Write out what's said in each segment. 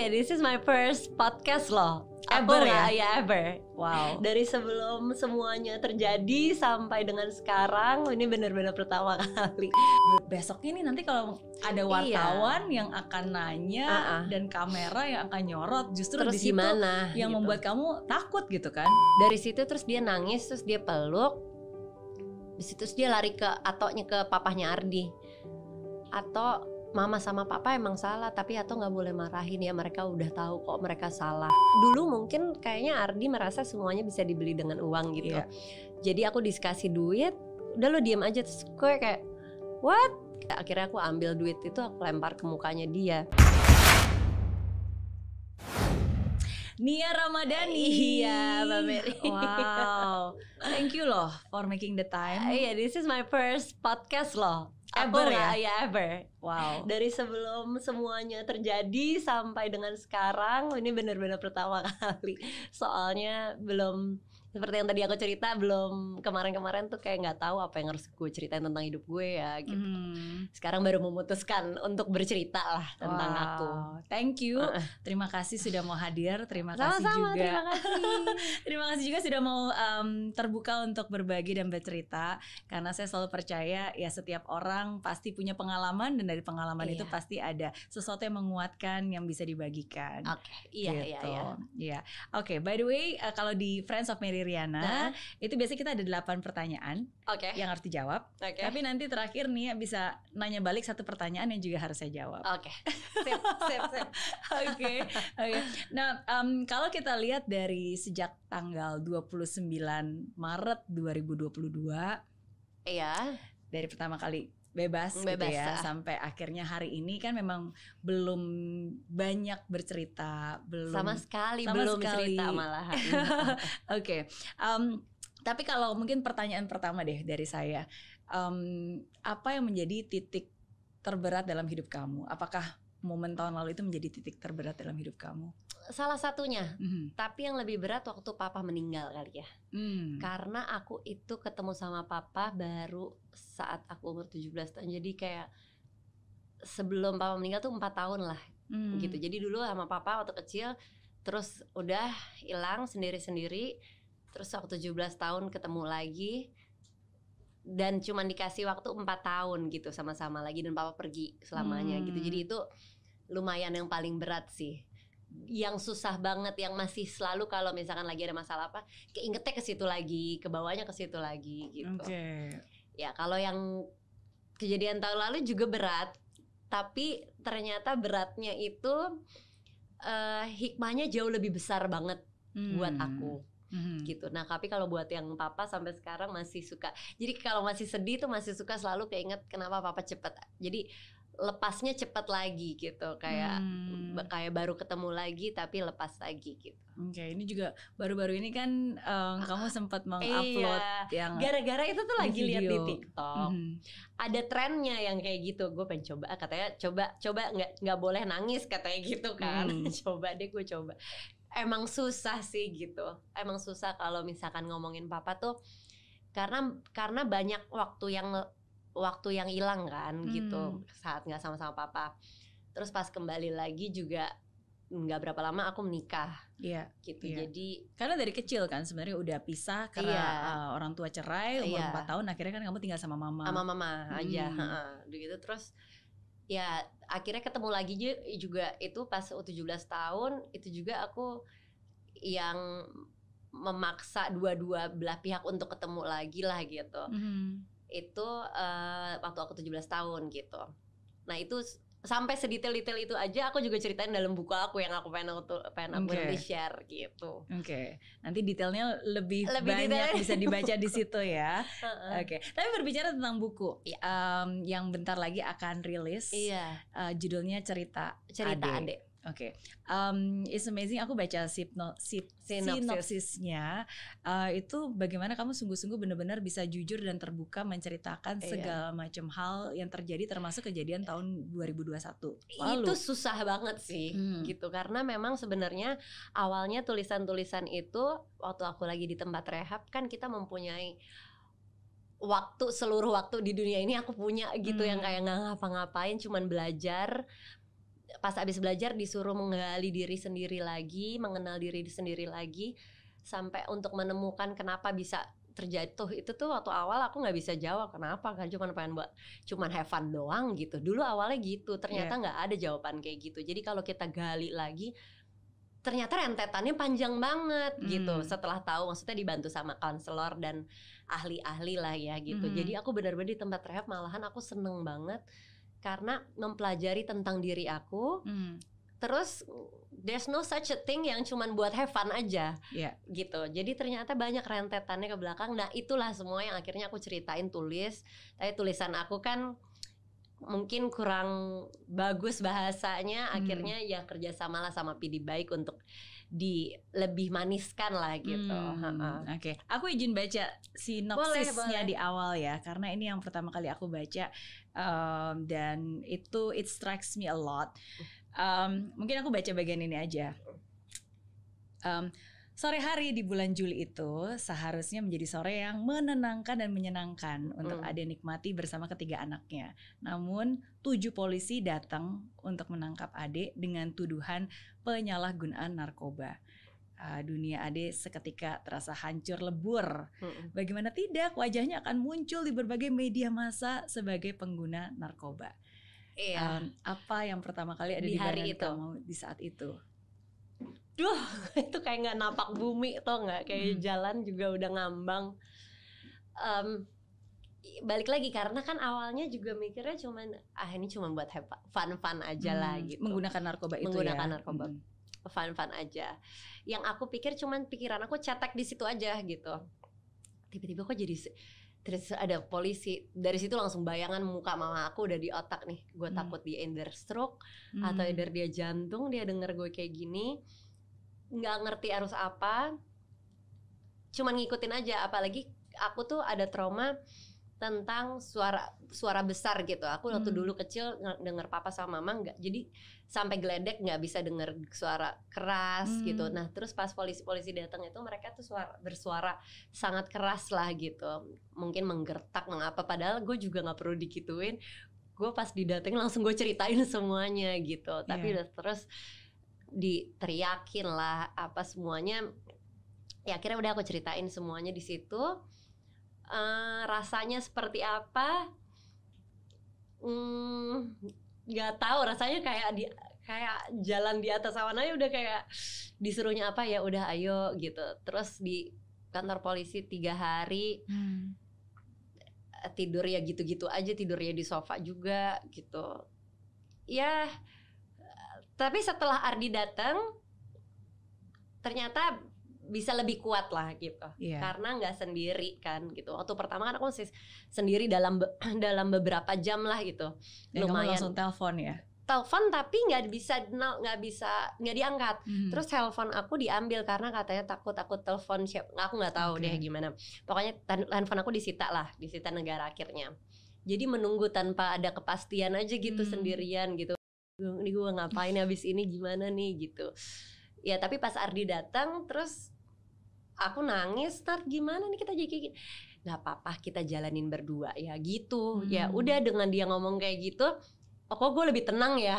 Ya, yeah, this is my first podcast loh. Ever ya? ya ever. Wow. Dari sebelum semuanya terjadi sampai dengan sekarang ini benar-benar pertama kali. Besoknya nih nanti kalau ada iya. wartawan iya. yang akan nanya uh -uh. dan kamera yang akan nyorot justru terus di situ gimana, yang gitu. membuat kamu takut gitu kan. Dari situ terus dia nangis, terus dia peluk. terus dia lari ke atoknya ke papahnya Ardi. Atau mama sama papa emang salah tapi atau nggak boleh marahin ya mereka udah tahu kok mereka salah dulu mungkin kayaknya Ardi merasa semuanya bisa dibeli dengan uang gitu yeah. jadi aku diskasi duit udah lo diem aja terus gue kayak what akhirnya aku ambil duit itu aku lempar ke mukanya dia Nia Ramadhani. Iya, Mbak Mary. Wow. Thank you loh for making the time. Iya, uh, yeah, this is my first podcast loh ever ya? ya ever wow dari sebelum semuanya terjadi sampai dengan sekarang ini benar-benar pertama kali soalnya belum seperti yang tadi aku cerita belum kemarin-kemarin tuh kayak nggak tahu apa yang harus gue ceritain tentang hidup gue ya gitu. Hmm. Sekarang baru memutuskan untuk bercerita lah tentang wow. aku. Thank you. Uh. Terima kasih sudah mau hadir. Terima Sama -sama, kasih juga. Terima kasih. terima kasih juga sudah mau um, terbuka untuk berbagi dan bercerita karena saya selalu percaya ya setiap orang pasti punya pengalaman dan dari pengalaman iya. itu pasti ada sesuatu yang menguatkan yang bisa dibagikan. Oke. Okay. Iya, iya, gitu. iya iya iya. Oke, okay, by the way uh, kalau di Friends of Mary Riana, Nah. itu biasanya kita ada 8 pertanyaan okay. yang harus dijawab. Okay. Tapi nanti terakhir nih bisa nanya balik satu pertanyaan yang juga harus saya jawab. Oke. Oke. Oke. Nah, um, kalau kita lihat dari sejak tanggal 29 Maret 2022 Iya. Dari pertama kali bebas, bebas gitu ya ah. sampai akhirnya hari ini kan memang belum banyak bercerita belum sama sekali sama belum sekali. cerita malahan oke okay. um, tapi kalau mungkin pertanyaan pertama deh dari saya um, apa yang menjadi titik terberat dalam hidup kamu apakah momen tahun lalu itu menjadi titik terberat dalam hidup kamu? Salah satunya, mm-hmm. tapi yang lebih berat waktu papa meninggal kali ya. Mm. Karena aku itu ketemu sama papa baru saat aku umur 17 tahun. Jadi kayak sebelum papa meninggal tuh 4 tahun lah. Mm. Gitu. Jadi dulu sama papa waktu kecil terus udah hilang sendiri-sendiri. Terus waktu 17 tahun ketemu lagi dan cuman dikasih waktu empat tahun gitu sama-sama lagi dan papa pergi selamanya mm. gitu hmm. jadi itu lumayan yang paling berat sih yang susah banget yang masih selalu kalau misalkan lagi ada masalah apa keingetnya ke situ lagi ke bawahnya ke situ lagi gitu okay. ya kalau yang kejadian tahun lalu juga berat tapi ternyata beratnya itu uh, hikmahnya jauh lebih besar banget hmm. buat aku hmm. gitu. Nah, tapi kalau buat yang papa sampai sekarang masih suka. Jadi kalau masih sedih tuh masih suka selalu keinget kenapa papa cepet. Jadi lepasnya cepat lagi gitu kayak hmm. kayak baru ketemu lagi tapi lepas lagi gitu. Oke, okay, ini juga baru-baru ini kan um, ah, kamu sempat iya. mengupload iya. yang gara-gara itu tuh lagi lihat di TikTok. Hmm. Ada trennya yang kayak gitu. Gue pengen coba ah, katanya coba coba nggak nggak boleh nangis katanya gitu kan. Hmm. coba deh gue coba. Emang susah sih gitu. Emang susah kalau misalkan ngomongin papa tuh karena karena banyak waktu yang waktu yang hilang kan hmm. gitu saat nggak sama-sama papa terus pas kembali lagi juga nggak berapa lama aku menikah yeah. gitu yeah. jadi karena dari kecil kan sebenarnya udah pisah karena yeah. Iya. uh, orang tua cerai umur yeah. Iya. 4 tahun akhirnya kan kamu tinggal sama mama sama mama hmm. aja begitu terus ya akhirnya ketemu lagi juga itu pas 17 tahun itu juga aku yang memaksa dua-dua belah pihak untuk ketemu lagi lah gitu mm itu uh, waktu aku 17 tahun gitu. Nah, itu sampai sedetail-detail itu aja aku juga ceritain dalam buku aku yang aku pengen aku pengen aku okay. share gitu. Oke. Okay. Nanti detailnya lebih, lebih banyak detail. bisa dibaca di situ ya. Oke. okay. Tapi berbicara tentang buku yeah. Iya. um, yang bentar lagi akan rilis. Iya. Uh, judulnya cerita cerita adik. Oke, okay. um, it's amazing. Aku baca sipno, sip, sinopsis. sinopsisnya uh, itu bagaimana kamu sungguh-sungguh benar-benar bisa jujur dan terbuka menceritakan iya. segala macam hal yang terjadi termasuk kejadian tahun 2021. Lalu, itu susah banget sih, hmm. gitu karena memang sebenarnya awalnya tulisan-tulisan itu waktu aku lagi di tempat rehab kan kita mempunyai waktu seluruh waktu di dunia ini aku punya gitu hmm. yang kayak nggak ngapa-ngapain cuman belajar pas abis belajar disuruh menggali diri sendiri lagi, mengenal diri sendiri lagi, sampai untuk menemukan kenapa bisa terjatuh itu tuh waktu awal aku nggak bisa jawab kenapa kan cuma pengen buat cuman have fun doang gitu dulu awalnya gitu ternyata iya. nggak yeah. ada jawaban kayak gitu jadi kalau kita gali lagi ternyata rentetannya panjang banget hmm. gitu setelah tahu maksudnya dibantu sama konselor dan ahli-ahli lah ya gitu hmm. jadi aku benar-benar di tempat rehab malahan aku seneng banget karena mempelajari tentang diri aku. Mm. Terus there's no such a thing yang cuman buat have fun aja. Yeah. Gitu. Jadi ternyata banyak rentetannya ke belakang. Nah, itulah semua yang akhirnya aku ceritain tulis. Tapi tulisan aku kan mungkin kurang bagus bahasanya hmm. akhirnya ya kerjasamalah sama PD baik untuk di lebih maniskan lah gitu. Hmm. Oke, okay. aku izin baca sinopsisnya boleh, boleh. di awal ya karena ini yang pertama kali aku baca um, dan itu it strikes me a lot. Um, mungkin aku baca bagian ini aja. Um, Sore hari di bulan Juli itu seharusnya menjadi sore yang menenangkan dan menyenangkan mm. untuk hmm. Ade nikmati bersama ketiga anaknya. Namun tujuh polisi datang untuk menangkap Ade dengan tuduhan penyalahgunaan narkoba uh, dunia Ade seketika terasa hancur lebur. Hmm. Bagaimana tidak wajahnya akan muncul di berbagai media massa sebagai pengguna narkoba. Iya. Um, apa yang pertama kali ada di, di hari itu kamu di saat itu? Duh, itu kayak nggak napak bumi tuh nggak kayak hmm. jalan juga udah ngambang. Um, balik lagi karena kan awalnya juga mikirnya cuman ah ini cuma buat fun fun aja hmm, lah gitu menggunakan narkoba itu ya? menggunakan ya? narkoba hmm fun-fun aja. Yang aku pikir cuman pikiran aku cetek di situ aja gitu. Tiba-tiba kok jadi terus ada polisi dari situ langsung bayangan muka mama aku udah di otak nih gue hmm. takut dia either stroke hmm. atau either dia jantung dia denger gue kayak gini nggak ngerti harus apa cuman ngikutin aja apalagi aku tuh ada trauma tentang suara suara besar gitu. Aku waktu hmm. dulu kecil denger papa sama mama nggak jadi sampai geledek nggak bisa denger suara keras gitu. hmm. gitu. Nah terus pas polisi-polisi datang itu mereka tuh suara bersuara sangat keras lah gitu. Mungkin menggertak mengapa padahal gue juga nggak perlu dikituin. Gue pas didatengin langsung gue ceritain semuanya gitu. Tapi yeah. Iya. terus diteriakin lah apa semuanya. Ya akhirnya udah aku ceritain semuanya di situ Eh, rasanya seperti apa hmm, nggak hmm, tahu rasanya kayak di kayak jalan di atas awan aja udah kayak disuruhnya apa ya udah ayo gitu terus di kantor polisi tiga hari hmm. tidur ya gitu-gitu aja tidur ya di sofa juga gitu ya tapi setelah Ardi datang ternyata bisa lebih kuat lah gitu yeah. karena nggak sendiri kan gitu waktu pertama kan aku masih sendiri dalam be dalam beberapa jam lah gitu Dan lumayan kamu langsung telepon ya telepon tapi nggak bisa nggak bisa nggak diangkat hmm. terus telepon aku diambil karena katanya takut takut telepon siapa aku nggak tahu okay. deh gimana pokoknya telepon aku disita lah disita negara akhirnya jadi menunggu tanpa ada kepastian aja gitu hmm. sendirian gitu ini gue ngapain habis ini gimana nih gitu ya tapi pas Ardi datang terus aku nangis ntar gimana nih kita jadi nggak apa-apa kita jalanin berdua ya gitu ya hmm. ya udah dengan dia ngomong kayak gitu kok gue lebih tenang ya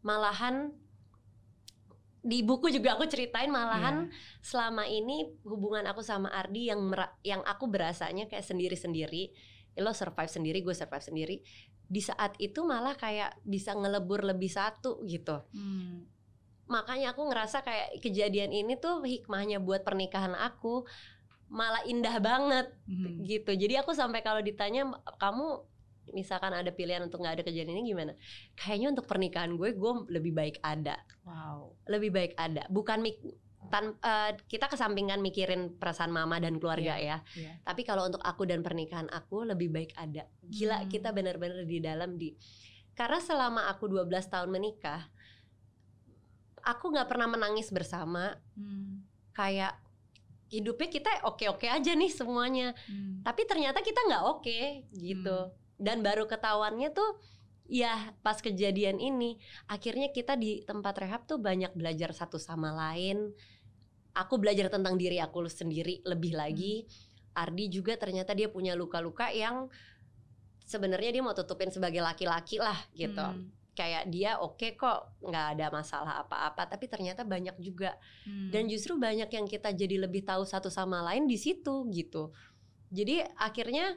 malahan di buku juga aku ceritain malahan yeah. selama ini hubungan aku sama Ardi yang yang aku berasanya kayak sendiri-sendiri ya lo survive sendiri gue survive sendiri di saat itu malah kayak bisa ngelebur lebih satu gitu hmm makanya aku ngerasa kayak kejadian ini tuh hikmahnya buat pernikahan aku malah indah banget hmm. gitu jadi aku sampai kalau ditanya kamu misalkan ada pilihan untuk nggak ada kejadian ini gimana? Kayaknya untuk pernikahan gue, gue lebih baik ada. Wow. Lebih baik ada, bukan mik tan uh, kita kesampingkan mikirin perasaan mama dan keluarga yeah, ya. Yeah. Tapi kalau untuk aku dan pernikahan aku lebih baik ada. Gila hmm. kita benar-benar di dalam di karena selama aku 12 tahun menikah, aku nggak pernah menangis bersama hmm. kayak hidupnya kita oke-oke aja nih semuanya hmm. tapi ternyata kita nggak oke gitu hmm. dan baru ketahuannya tuh ya pas kejadian ini akhirnya kita di tempat rehab tuh banyak belajar satu sama lain aku belajar tentang diri aku sendiri lebih lagi hmm. Ardi juga ternyata dia punya luka-luka yang sebenarnya dia mau tutupin sebagai laki-laki lah gitu hmm kayak dia oke okay kok nggak ada masalah apa-apa tapi ternyata banyak juga hmm. dan justru banyak yang kita jadi lebih tahu satu sama lain di situ gitu jadi akhirnya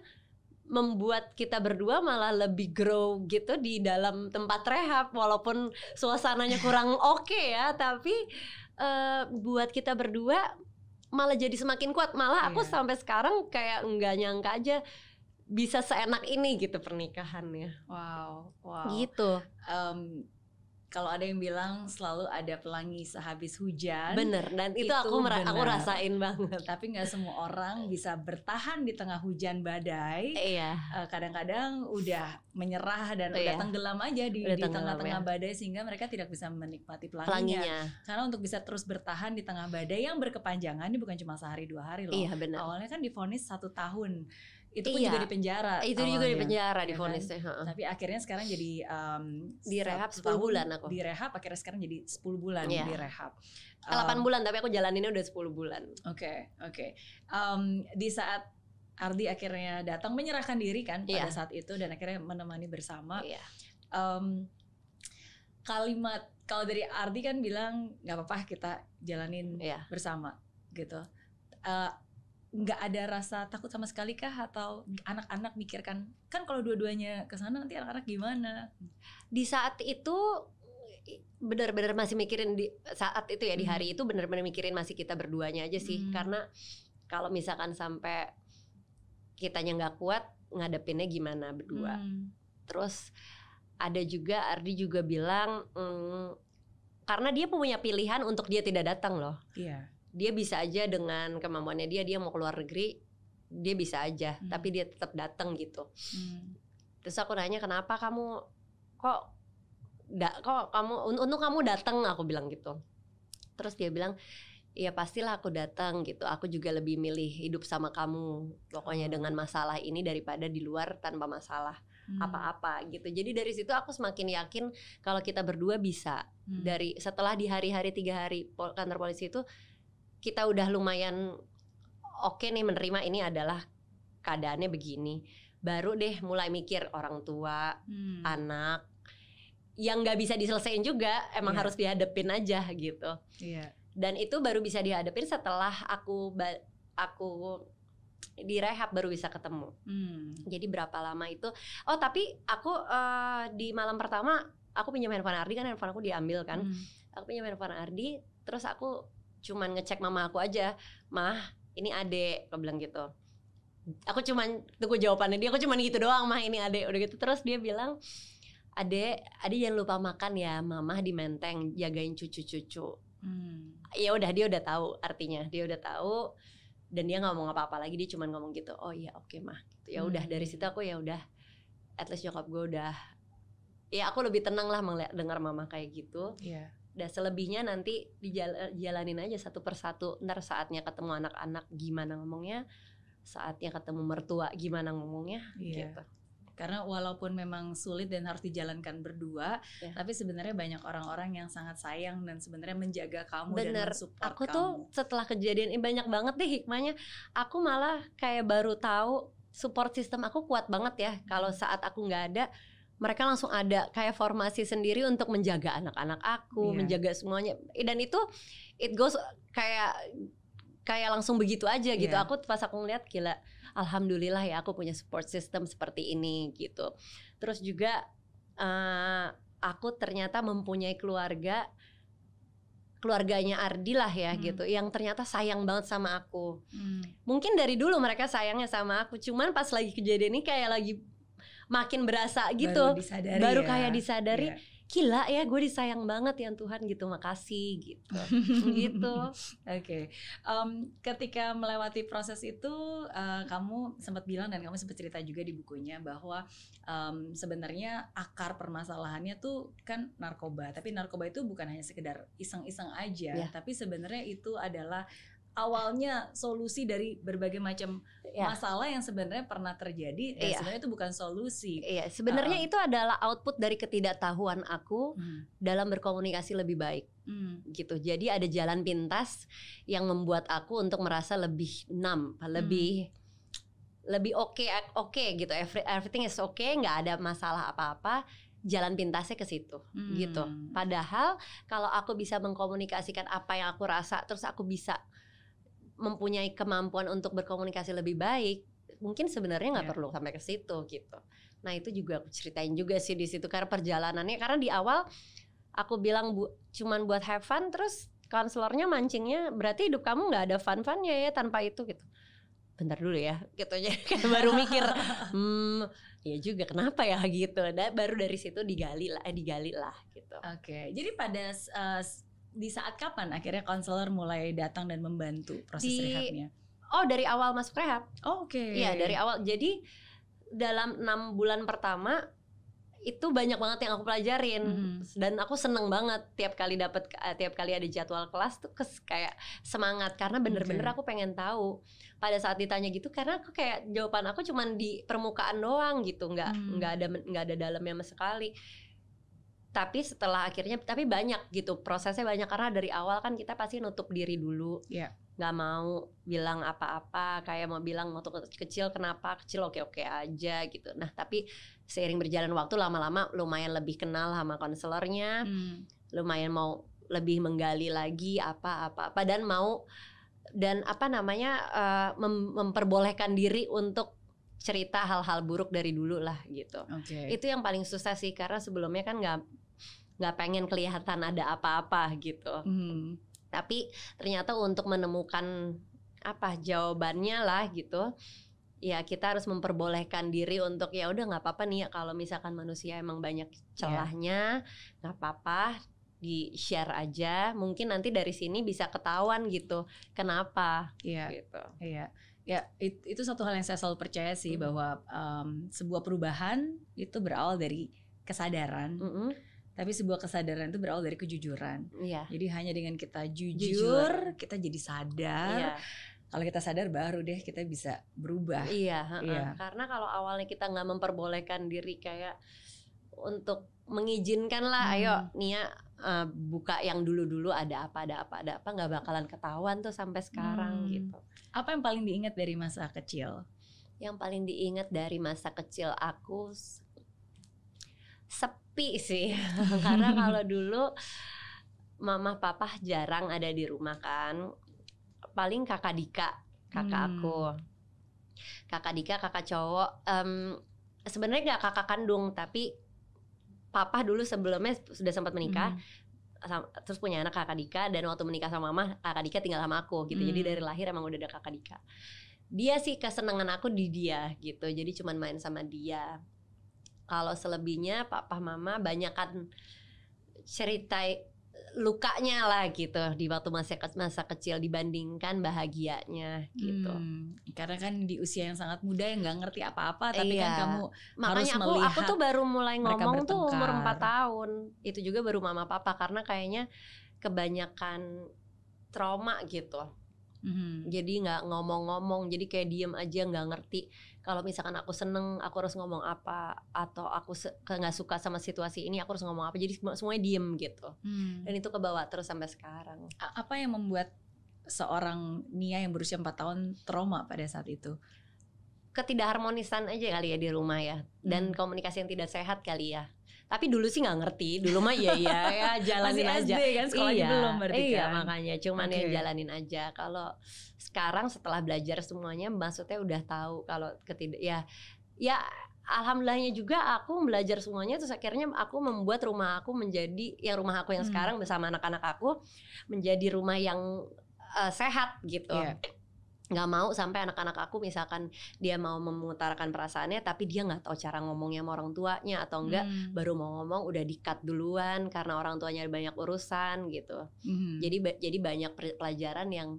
membuat kita berdua malah lebih grow gitu di dalam tempat rehab walaupun suasananya kurang oke okay ya tapi uh, buat kita berdua malah jadi semakin kuat malah aku yeah. sampai sekarang kayak nggak nyangka aja bisa seenak ini gitu pernikahannya. Wow, wow. Gitu. Um, kalau ada yang bilang selalu ada pelangi sehabis hujan. Bener. Dan itu, itu aku bener. aku rasain banget. Tapi nggak semua orang bisa bertahan di tengah hujan badai. Iya. Eh, kadang-kadang udah menyerah dan iya. udah tenggelam aja di di tengah-tengah ya. badai sehingga mereka tidak bisa menikmati pelanginya. pelanginya. Karena untuk bisa terus bertahan di tengah badai yang berkepanjangan ini bukan cuma sehari dua hari loh. Iya benar. Awalnya kan difonis satu tahun itu pun iya. juga di penjara. Itu awalnya. juga di penjara di vonisnya. kan? Tapi akhirnya sekarang jadi um, di rehab 10 bulan aku. Di rehab akhirnya sekarang jadi 10 bulan yeah. di rehab. Um, 8 bulan tapi aku jalaninnya udah 10 bulan. Oke, okay, oke. Okay. Um, di saat Ardi akhirnya datang menyerahkan diri kan iya. pada yeah. saat itu dan akhirnya menemani bersama. Yeah. Iya. Um, kalimat kalau dari Ardi kan bilang nggak apa-apa kita jalanin yeah. bersama gitu. Uh, nggak ada rasa takut sama sekali kah atau anak-anak mikirkan kan kalau dua-duanya ke sana nanti anak-anak gimana di saat itu benar-benar masih mikirin di saat itu ya hmm. di hari hmm. itu benar-benar mikirin masih kita berduanya aja sih hmm. karena kalau misalkan sampai kitanya nggak kuat ngadepinnya gimana berdua hmm. terus ada juga Ardi juga bilang hmm, karena dia punya pilihan untuk dia tidak datang loh. Iya dia bisa aja dengan kemampuannya dia dia mau keluar negeri dia bisa aja hmm. tapi dia tetap datang gitu hmm. terus aku nanya kenapa kamu kok da, kok kamu untuk kamu datang aku bilang gitu terus dia bilang ya pastilah aku datang gitu aku juga lebih milih hidup sama kamu pokoknya oh. dengan masalah ini daripada di luar tanpa masalah hmm. apa-apa hmm. gitu jadi dari situ aku semakin yakin kalau kita berdua bisa hmm. dari setelah di hari-hari tiga hari kantor polisi itu kita udah lumayan oke okay nih menerima ini adalah keadaannya begini baru deh mulai mikir orang tua hmm. anak yang nggak bisa diselesaikan juga emang yeah. harus dihadepin aja gitu yeah. dan itu baru bisa dihadepin setelah aku aku direhab baru bisa ketemu hmm. jadi berapa lama itu oh tapi aku uh, di malam pertama aku pinjam handphone Ardi kan handphone aku diambil kan hmm. aku pinjam handphone Ardi terus aku cuman ngecek mama aku aja mah ini ade, aku bilang gitu aku cuman tunggu jawabannya dia aku cuman gitu doang mah ini ade udah gitu terus dia bilang ade, ade jangan lupa makan ya mama di menteng jagain cucu-cucu hmm. ya udah dia udah tahu artinya dia udah tahu dan dia nggak ngomong apa-apa lagi dia cuman ngomong gitu oh iya oke okay, mah gitu. ya udah hmm. dari situ aku ya udah at least nyokap gue udah ya aku lebih tenang lah dengar mama kayak gitu yeah dan selebihnya nanti dijalanin aja satu persatu ntar saatnya ketemu anak-anak gimana ngomongnya saatnya ketemu mertua gimana ngomongnya yeah. gitu karena walaupun memang sulit dan harus dijalankan berdua, yeah. tapi sebenarnya banyak orang-orang yang sangat sayang dan sebenarnya menjaga kamu Bener. dan support aku kamu. tuh setelah kejadian ini banyak banget deh hikmahnya. Aku malah kayak baru tahu support system aku kuat banget ya. Kalau hmm. saat aku nggak ada, mereka langsung ada kayak formasi sendiri untuk menjaga anak-anak aku, yeah. menjaga semuanya. Dan itu it goes kayak kayak langsung begitu aja gitu. Iya. Aku pas aku ngeliat gila, alhamdulillah ya aku punya support system seperti ini gitu. Terus juga uh, aku ternyata mempunyai keluarga keluarganya Ardi ya hmm. gitu yang ternyata sayang banget sama aku hmm. mungkin dari dulu mereka sayangnya sama aku cuman pas lagi kejadian ini kayak lagi makin berasa gitu baru, disadari baru ya. kayak disadari yeah. Gila ya, gue disayang banget ya Tuhan gitu, makasih gitu, gitu. Oke, okay. um, ketika melewati proses itu, uh, kamu sempat bilang dan kamu sempat cerita juga di bukunya bahwa um, sebenarnya akar permasalahannya tuh kan narkoba, tapi narkoba itu bukan hanya sekedar iseng-iseng aja, yeah. tapi sebenarnya itu adalah awalnya solusi dari berbagai macam yeah. masalah yang sebenarnya pernah terjadi yeah. sebenarnya itu bukan solusi. Iya, sebenarnya uh, itu adalah output dari ketidaktahuan aku hmm. dalam berkomunikasi lebih baik. Hmm. gitu. Jadi ada jalan pintas yang membuat aku untuk merasa lebih enam, lebih hmm. lebih oke okay, oke okay, gitu. everything is okay, nggak ada masalah apa-apa jalan pintasnya ke situ gitu. hmm. gitu. Padahal kalau aku bisa mengkomunikasikan apa yang aku rasa terus aku bisa mempunyai kemampuan untuk berkomunikasi lebih baik, mungkin sebenarnya nggak yeah. perlu sampai ke situ gitu. Nah itu juga aku ceritain juga sih di situ karena perjalanannya karena di awal aku bilang bu, cuman buat have fun terus konselornya mancingnya berarti hidup kamu nggak ada fun funnya ya tanpa itu gitu bentar dulu ya gitu ya baru mikir hmm ya juga kenapa ya gitu nah, baru dari situ digali lah eh, digali lah gitu oke okay. jadi pada uh, di saat kapan akhirnya konselor mulai datang dan membantu proses di, rehabnya? Oh dari awal masuk rehab. Oh, Oke. Okay. Iya dari awal. Jadi dalam enam bulan pertama itu banyak banget yang aku pelajarin mm. dan aku seneng banget tiap kali dapat eh, tiap kali ada jadwal kelas tuh kes, kayak semangat karena bener-bener okay. aku pengen tahu pada saat ditanya gitu karena aku kayak jawaban aku cuman di permukaan doang gitu nggak mm. nggak ada nggak ada dalamnya sama sekali tapi setelah akhirnya tapi banyak gitu prosesnya banyak karena dari awal kan kita pasti nutup diri dulu yeah. nggak mau bilang apa-apa kayak mau bilang waktu kecil kenapa kecil oke oke aja gitu nah tapi seiring berjalan waktu lama-lama lumayan lebih kenal sama konselornya mm. lumayan mau lebih menggali lagi apa-apa apa dan mau dan apa namanya uh, mem memperbolehkan diri untuk cerita hal-hal buruk dari dulu lah gitu. Okay. Itu yang paling susah sih karena sebelumnya kan nggak nggak pengen kelihatan ada apa-apa gitu hmm. tapi ternyata untuk menemukan apa jawabannya lah gitu ya kita harus memperbolehkan diri untuk ya udah nggak apa-apa nih ya kalau misalkan manusia emang banyak iya. celahnya nggak yeah. apa-apa di share aja mungkin nanti dari sini bisa ketahuan gitu kenapa yeah. gitu yeah. ya it, itu satu hal yang saya selalu percaya sih mm bahwa um, sebuah perubahan itu berawal dari kesadaran mm -hmm tapi sebuah kesadaran itu berawal dari kejujuran. Iya. Jadi hanya dengan kita jujur, jujur. kita jadi sadar. Iya. Kalau kita sadar baru deh kita bisa berubah. Iya. iya. Karena kalau awalnya kita nggak memperbolehkan diri kayak untuk mengizinkan lah, hmm. ayo Nia uh, eh, buka yang dulu-dulu ada apa ada apa ada apa nggak bakalan ketahuan tuh sampai sekarang hmm. gitu. Apa yang paling diingat dari masa kecil? Yang paling diingat dari masa kecil aku sepi sih karena kalau dulu mama papa jarang ada di rumah kan paling kakak Dika kakak hmm. aku kakak Dika kakak cowok um, sebenarnya nggak kakak kandung tapi papa dulu sebelumnya sudah sempat menikah hmm terus punya anak kakak Dika dan waktu menikah sama mama kakak Dika tinggal sama aku gitu hmm. jadi dari lahir emang udah ada kakak Dika dia sih kesenangan aku di dia gitu jadi cuman main sama dia kalau selebihnya papa mama banyak kan cerita eh, lukanya lah gitu di waktu masa ke masa kecil dibandingkan bahagianya gitu hmm, karena kan di usia yang sangat muda yang nggak ngerti apa-apa tapi kan iya. kan kamu makanya harus aku aku tuh baru mulai ngomong tuh umur 4 tahun itu juga baru mama papa karena kayaknya kebanyakan trauma gitu mm -hmm. jadi nggak ngomong-ngomong jadi kayak diem aja nggak ngerti kalau misalkan aku seneng aku harus ngomong apa atau aku nggak suka sama situasi ini aku harus ngomong apa jadi semuanya diem gitu hmm. dan itu kebawa terus sampai sekarang apa yang membuat seorang Nia yang berusia 4 tahun trauma pada saat itu ketidakharmonisan aja kali ya di rumah ya dan hmm. komunikasi yang tidak sehat kali ya tapi dulu sih nggak ngerti dulu mah iya iya ya jalanin Masih aja SD kan sekolah iya, belum berarti iya kan? makanya cuman okay. ya jalanin aja kalau sekarang setelah belajar semuanya maksudnya udah tahu kalau ketidak ya ya alhamdulillahnya juga aku belajar semuanya terus akhirnya aku membuat rumah aku menjadi yang rumah aku yang hmm. sekarang bersama anak-anak aku menjadi rumah yang uh, sehat gitu yeah nggak mau sampai anak-anak aku misalkan dia mau mengutarakan perasaannya tapi dia nggak tahu cara ngomongnya sama orang tuanya atau enggak hmm. baru mau ngomong udah dikat duluan karena orang tuanya banyak urusan gitu hmm. jadi ba jadi banyak pelajaran yang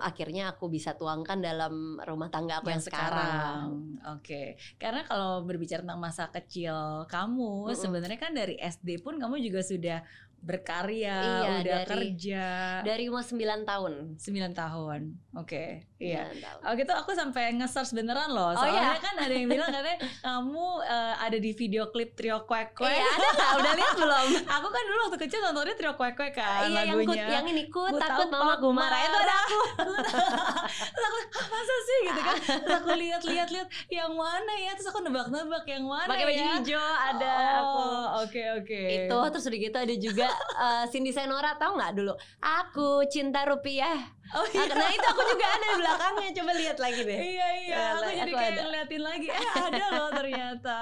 akhirnya aku bisa tuangkan dalam rumah tangga aku yang, yang sekarang. sekarang. Oke, okay. karena kalau berbicara tentang masa kecil kamu, mm -hmm. sebenarnya kan dari SD pun kamu juga sudah berkarya, iya, udah dari, kerja. Dari umur 9 tahun. 9 tahun. Oke. Okay. Iya. Oh gitu aku sampai nge-search beneran loh. Oh, Soalnya oh, iya? kan ada yang bilang katanya kamu uh, ada di video klip Trio Kwek Kwek. Iya, ada gak? Udah lihat belum? aku kan dulu waktu kecil nontonnya Trio Kwek Kwek kan iya, lagunya. Yang, ku, yang ini ku, ku takut mama gue Itu ada aku. aku, ah, masa sih gitu kan. Terus aku lihat-lihat lihat yang mana ya. Terus aku nebak-nebak yang mana Pake ya. Pakai baju ya? hijau ada oh, aku. Oke, okay, oke. Okay. Itu terus udah gitu ada juga uh, Cindy Senora tau nggak dulu? Aku cinta rupiah. Oh iya. Nah itu aku juga ada di belakangnya. Coba lihat lagi deh. Iya iya. aku jadi aku kayak ngeliatin lagi. Eh ada loh ternyata.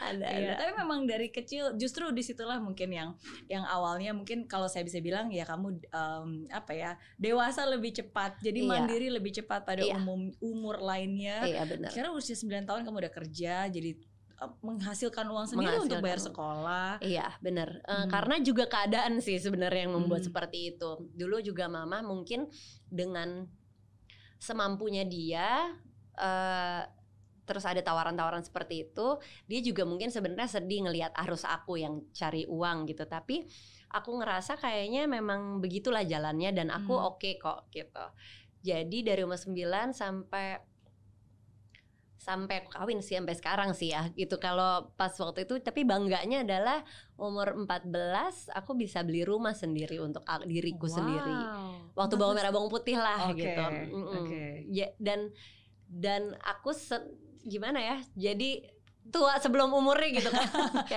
ada, iya. ada. Tapi memang dari kecil justru disitulah mungkin yang yang awalnya mungkin kalau saya bisa bilang ya kamu um, apa ya dewasa lebih cepat. Jadi iya. mandiri lebih cepat pada iya. umum umur lainnya. Iya benar. Karena usia 9 tahun kamu udah kerja jadi Eh, menghasilkan uang sendiri menghasilkan untuk bayar sekolah. Iya, benar. Eh, hmm. E, karena juga keadaan sih sebenarnya yang membuat hmm. seperti itu. Dulu juga mama mungkin dengan semampunya dia e, terus ada tawaran-tawaran seperti itu, dia juga mungkin sebenarnya sedih ngelihat arus aku yang cari uang gitu. Tapi aku ngerasa kayaknya memang begitulah jalannya dan aku hmm. oke okay kok gitu. Jadi dari umur 9 sampai sampai kawin sih sampai sekarang sih ya gitu kalau pas waktu itu tapi bangganya adalah umur 14 aku bisa beli rumah sendiri untuk diriku wow. sendiri waktu bawang merah bawang putih lah okay. gitu mm -mm. Okay. Ya, dan dan aku gimana ya jadi tua sebelum umurnya gitu kan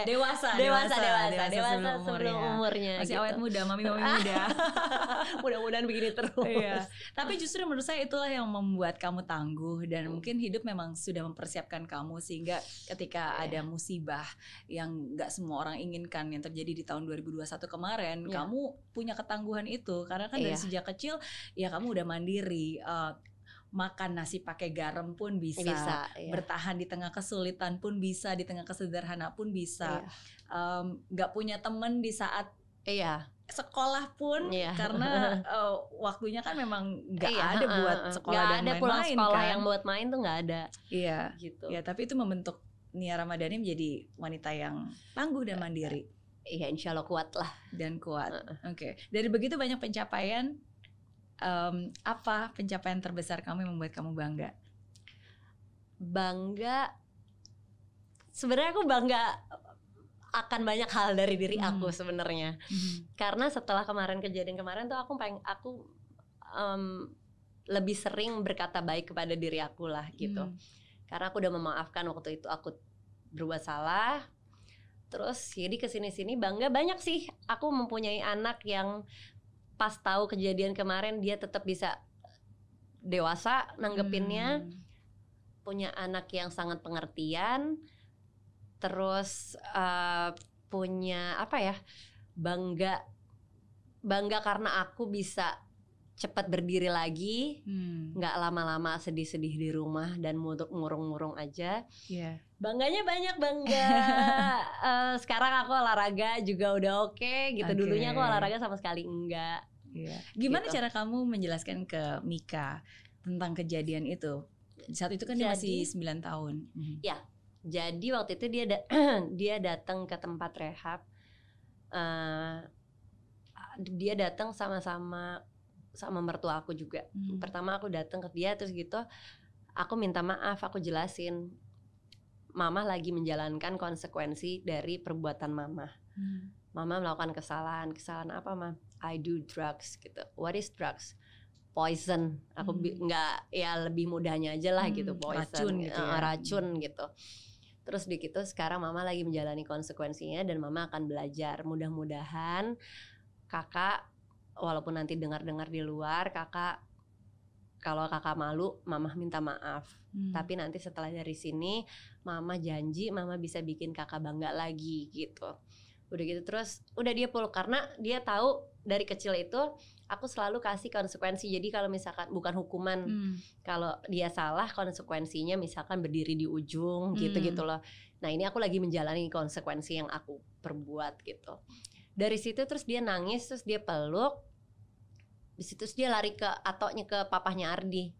dewasa, dewasa, dewasa dewasa dewasa dewasa sebelum, umurnya. sebelum umurnya masih gitu. awet muda mami mami muda mudah-mudahan begini terus iya. tapi justru menurut saya itulah yang membuat kamu tangguh dan hmm. mungkin hidup memang sudah mempersiapkan kamu sehingga ketika yeah. ada musibah yang nggak semua orang inginkan yang terjadi di tahun 2021 kemarin yeah. kamu punya ketangguhan itu karena kan yeah. dari iya. sejak kecil ya kamu udah mandiri uh, makan nasi pakai garam pun bisa, bisa iya. bertahan di tengah kesulitan pun bisa, di tengah kesederhana pun bisa. Iya. Nggak iya. um, punya temen di saat iya sekolah pun iya. karena uh, waktunya kan memang gak iya, ada buat sekolah gak dan ada main-main sekolah kan. yang buat main tuh gak ada. Iya. Gitu. Ya tapi itu membentuk Nia Ramadhani menjadi wanita yang tangguh dan eh, mandiri. Iya insya Allah kuat lah. Dan kuat. Uh. Oke. Okay. Dari begitu banyak pencapaian um, apa pencapaian terbesar kamu yang membuat kamu bangga? Bangga. Sebenarnya aku bangga akan banyak hal dari diri hmm. aku sebenarnya. Hmm. Karena setelah kemarin kejadian kemarin tuh aku pengen aku um, lebih sering berkata baik kepada diri aku lah gitu. Hmm. Karena aku udah memaafkan waktu itu aku berbuat salah, terus jadi kesini sini bangga banyak sih aku mempunyai anak yang pas tahu kejadian kemarin dia tetap bisa dewasa nanggepinnya hmm. punya anak yang sangat pengertian terus uh, punya apa ya bangga bangga karena aku bisa cepat berdiri lagi, hmm. nggak hmm. lama-lama sedih-sedih di rumah dan ngurung-ngurung aja. Yeah. Bangganya banyak bangga. uh, sekarang aku olahraga juga udah oke okay, gitu. Okay. Dulunya aku olahraga sama sekali enggak. Yeah. Gimana gitu. cara kamu menjelaskan ke Mika tentang kejadian itu? Saat itu kan jadi, dia masih 9 tahun. Ya. Jadi waktu itu dia da dia datang ke tempat rehab. Uh, dia datang sama-sama sama mertua aku juga. Hmm. Pertama aku datang ke dia terus gitu, aku minta maaf, aku jelasin mama lagi menjalankan konsekuensi dari perbuatan mama. Hmm. Mama melakukan kesalahan, kesalahan apa ma? I do drugs gitu. What is drugs? Poison. Aku hmm. ya lebih mudahnya aja lah gitu, hmm. gitu poison, racun gitu. Ya. racun hmm. gitu. Terus di gitu sekarang mama lagi menjalani konsekuensinya dan mama akan belajar. Mudah-mudahan kakak walaupun nanti dengar-dengar di luar kakak kalau kakak malu, mamah minta maaf. Hmm. Tapi nanti setelah dari sini, mama janji mama bisa bikin kakak bangga lagi gitu. Udah gitu terus, udah dia peluk karena dia tahu dari kecil itu aku selalu kasih konsekuensi. Jadi kalau misalkan bukan hukuman, hmm. kalau dia salah konsekuensinya misalkan berdiri di ujung hmm. gitu-gitu loh. Nah, ini aku lagi menjalani konsekuensi yang aku perbuat gitu. Dari situ terus dia nangis, terus dia peluk, di situ dia lari ke atoknya ke papahnya Ardi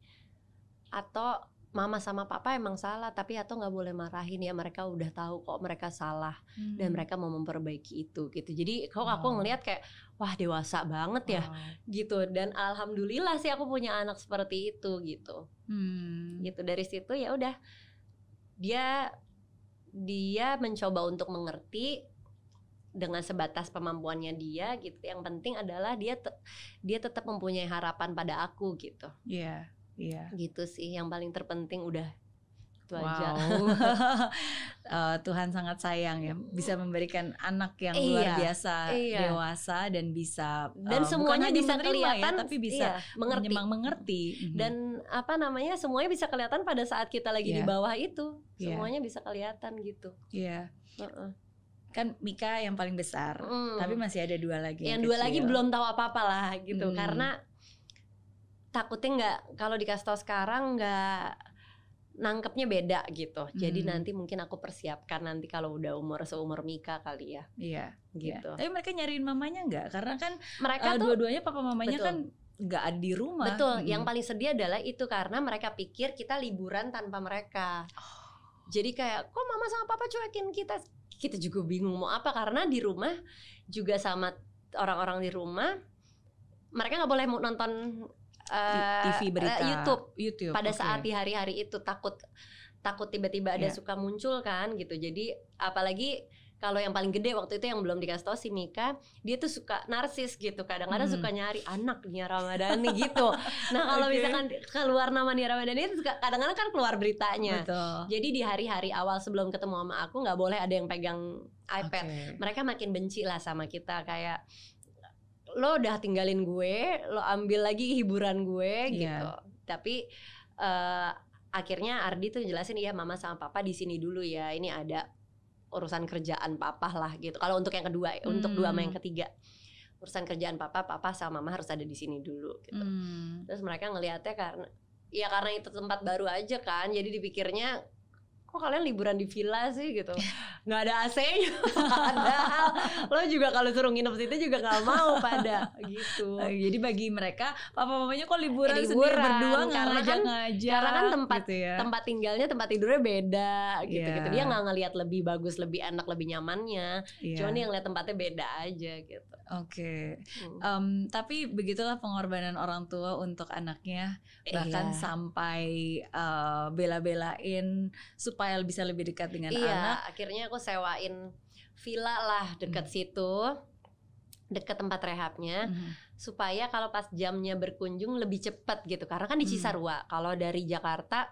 atau mama sama papa emang salah tapi atau nggak boleh marahin ya mereka udah tahu kok mereka salah hmm. dan mereka mau memperbaiki itu gitu jadi kok oh. aku ngelihat kayak wah dewasa banget ya oh. gitu dan alhamdulillah sih aku punya anak seperti itu gitu hmm. gitu dari situ ya udah dia dia mencoba untuk mengerti dengan sebatas kemampuannya dia gitu. Yang penting adalah dia te dia tetap mempunyai harapan pada aku gitu. Iya, yeah, iya. Yeah. Gitu sih yang paling terpenting udah itu wow. aja. uh, eh, Tuhan sangat sayang ya, bisa memberikan anak yang iya, luar biasa iya. dewasa dan bisa dan uh, semuanya bisa ya, kelihatan ya, tapi bisa iya, mengerti. mengerti. Dan mm-hmm. apa namanya? Semuanya bisa kelihatan pada saat kita lagi yeah. di iya. bawah itu. Iya. Semuanya yeah. bisa kelihatan gitu. Iya. Yeah. Uh-uh kan Mika yang paling besar, mm. tapi masih ada dua lagi. Yang, yang dua kecil. lagi belum tahu apa-apa lah gitu, mm. karena takutnya nggak kalau dikasih tahu sekarang nggak nangkepnya beda gitu. Jadi nanti mungkin aku persiapkan nanti kalau udah umur seumur Mika kali ya. Iya, iya. gitu. Iya. Tapi mereka nyariin mamanya nggak? Karena kan mereka uh, dua-duanya papa mamanya betul. kan nggak ada di rumah. Betul. Mm. Yang paling sedih adalah itu karena mereka pikir kita liburan tanpa mereka. Oh. Jadi kayak kok mama sama papa cuekin kita kita juga bingung mau apa karena di rumah juga sama orang-orang di rumah mereka nggak boleh nonton uh, eh, TV berita uh, YouTube, YouTube pada okay. saat di hari-hari itu takut takut tiba-tiba ada yeah. suka muncul kan gitu jadi apalagi kalau yang paling gede waktu itu yang belum dikasih tau si Mika dia tuh suka narsis gitu kadang-kadang hmm. suka nyari anak Nia Ramadhani gitu nah kalau okay. misalkan keluar nama Nia Ramadhani itu kadang-kadang kan keluar beritanya Betul. jadi di hari-hari awal sebelum ketemu sama aku nggak boleh ada yang pegang iPad okay. mereka makin benci lah sama kita kayak lo udah tinggalin gue lo ambil lagi hiburan gue yeah. gitu tapi uh, akhirnya Ardi tuh jelasin iya mama sama papa di sini dulu ya ini ada urusan kerjaan papa lah gitu. Kalau untuk yang kedua, hmm. untuk dua sama yang hmm. ketiga urusan kerjaan papa, papa sama mama harus ada di sini dulu gitu. Hmm. Terus mereka ngelihatnya karena ya karena itu tempat baru aja kan, jadi dipikirnya kok kalian liburan di villa sih gitu nggak ada AC-nya padahal lo juga kalau suruh nginep situ juga nggak mau pada gitu eh, jadi bagi mereka papa mamanya kok liburan, eh, liburan sendiri berdua karena kan ngajak ngajak karena kan tempat gitu ya. tempat tinggalnya tempat tidurnya beda gitu gitu dia iya. nggak ngelihat lebih bagus lebih enak lebih nyamannya yeah. cuman yang lihat tempatnya beda aja gitu Oke, okay. Gitu. um, tapi begitulah pengorbanan orang tua untuk anaknya, iya. bahkan iya. sampai uh, bela-belain supaya bisa lebih dekat dengan iya, anak. Akhirnya aku sewain villa lah dekat hmm. situ, dekat tempat rehabnya, hmm. supaya kalau pas jamnya berkunjung lebih cepat gitu. Karena kan di hmm. Cisarua, hmm. kalau dari Jakarta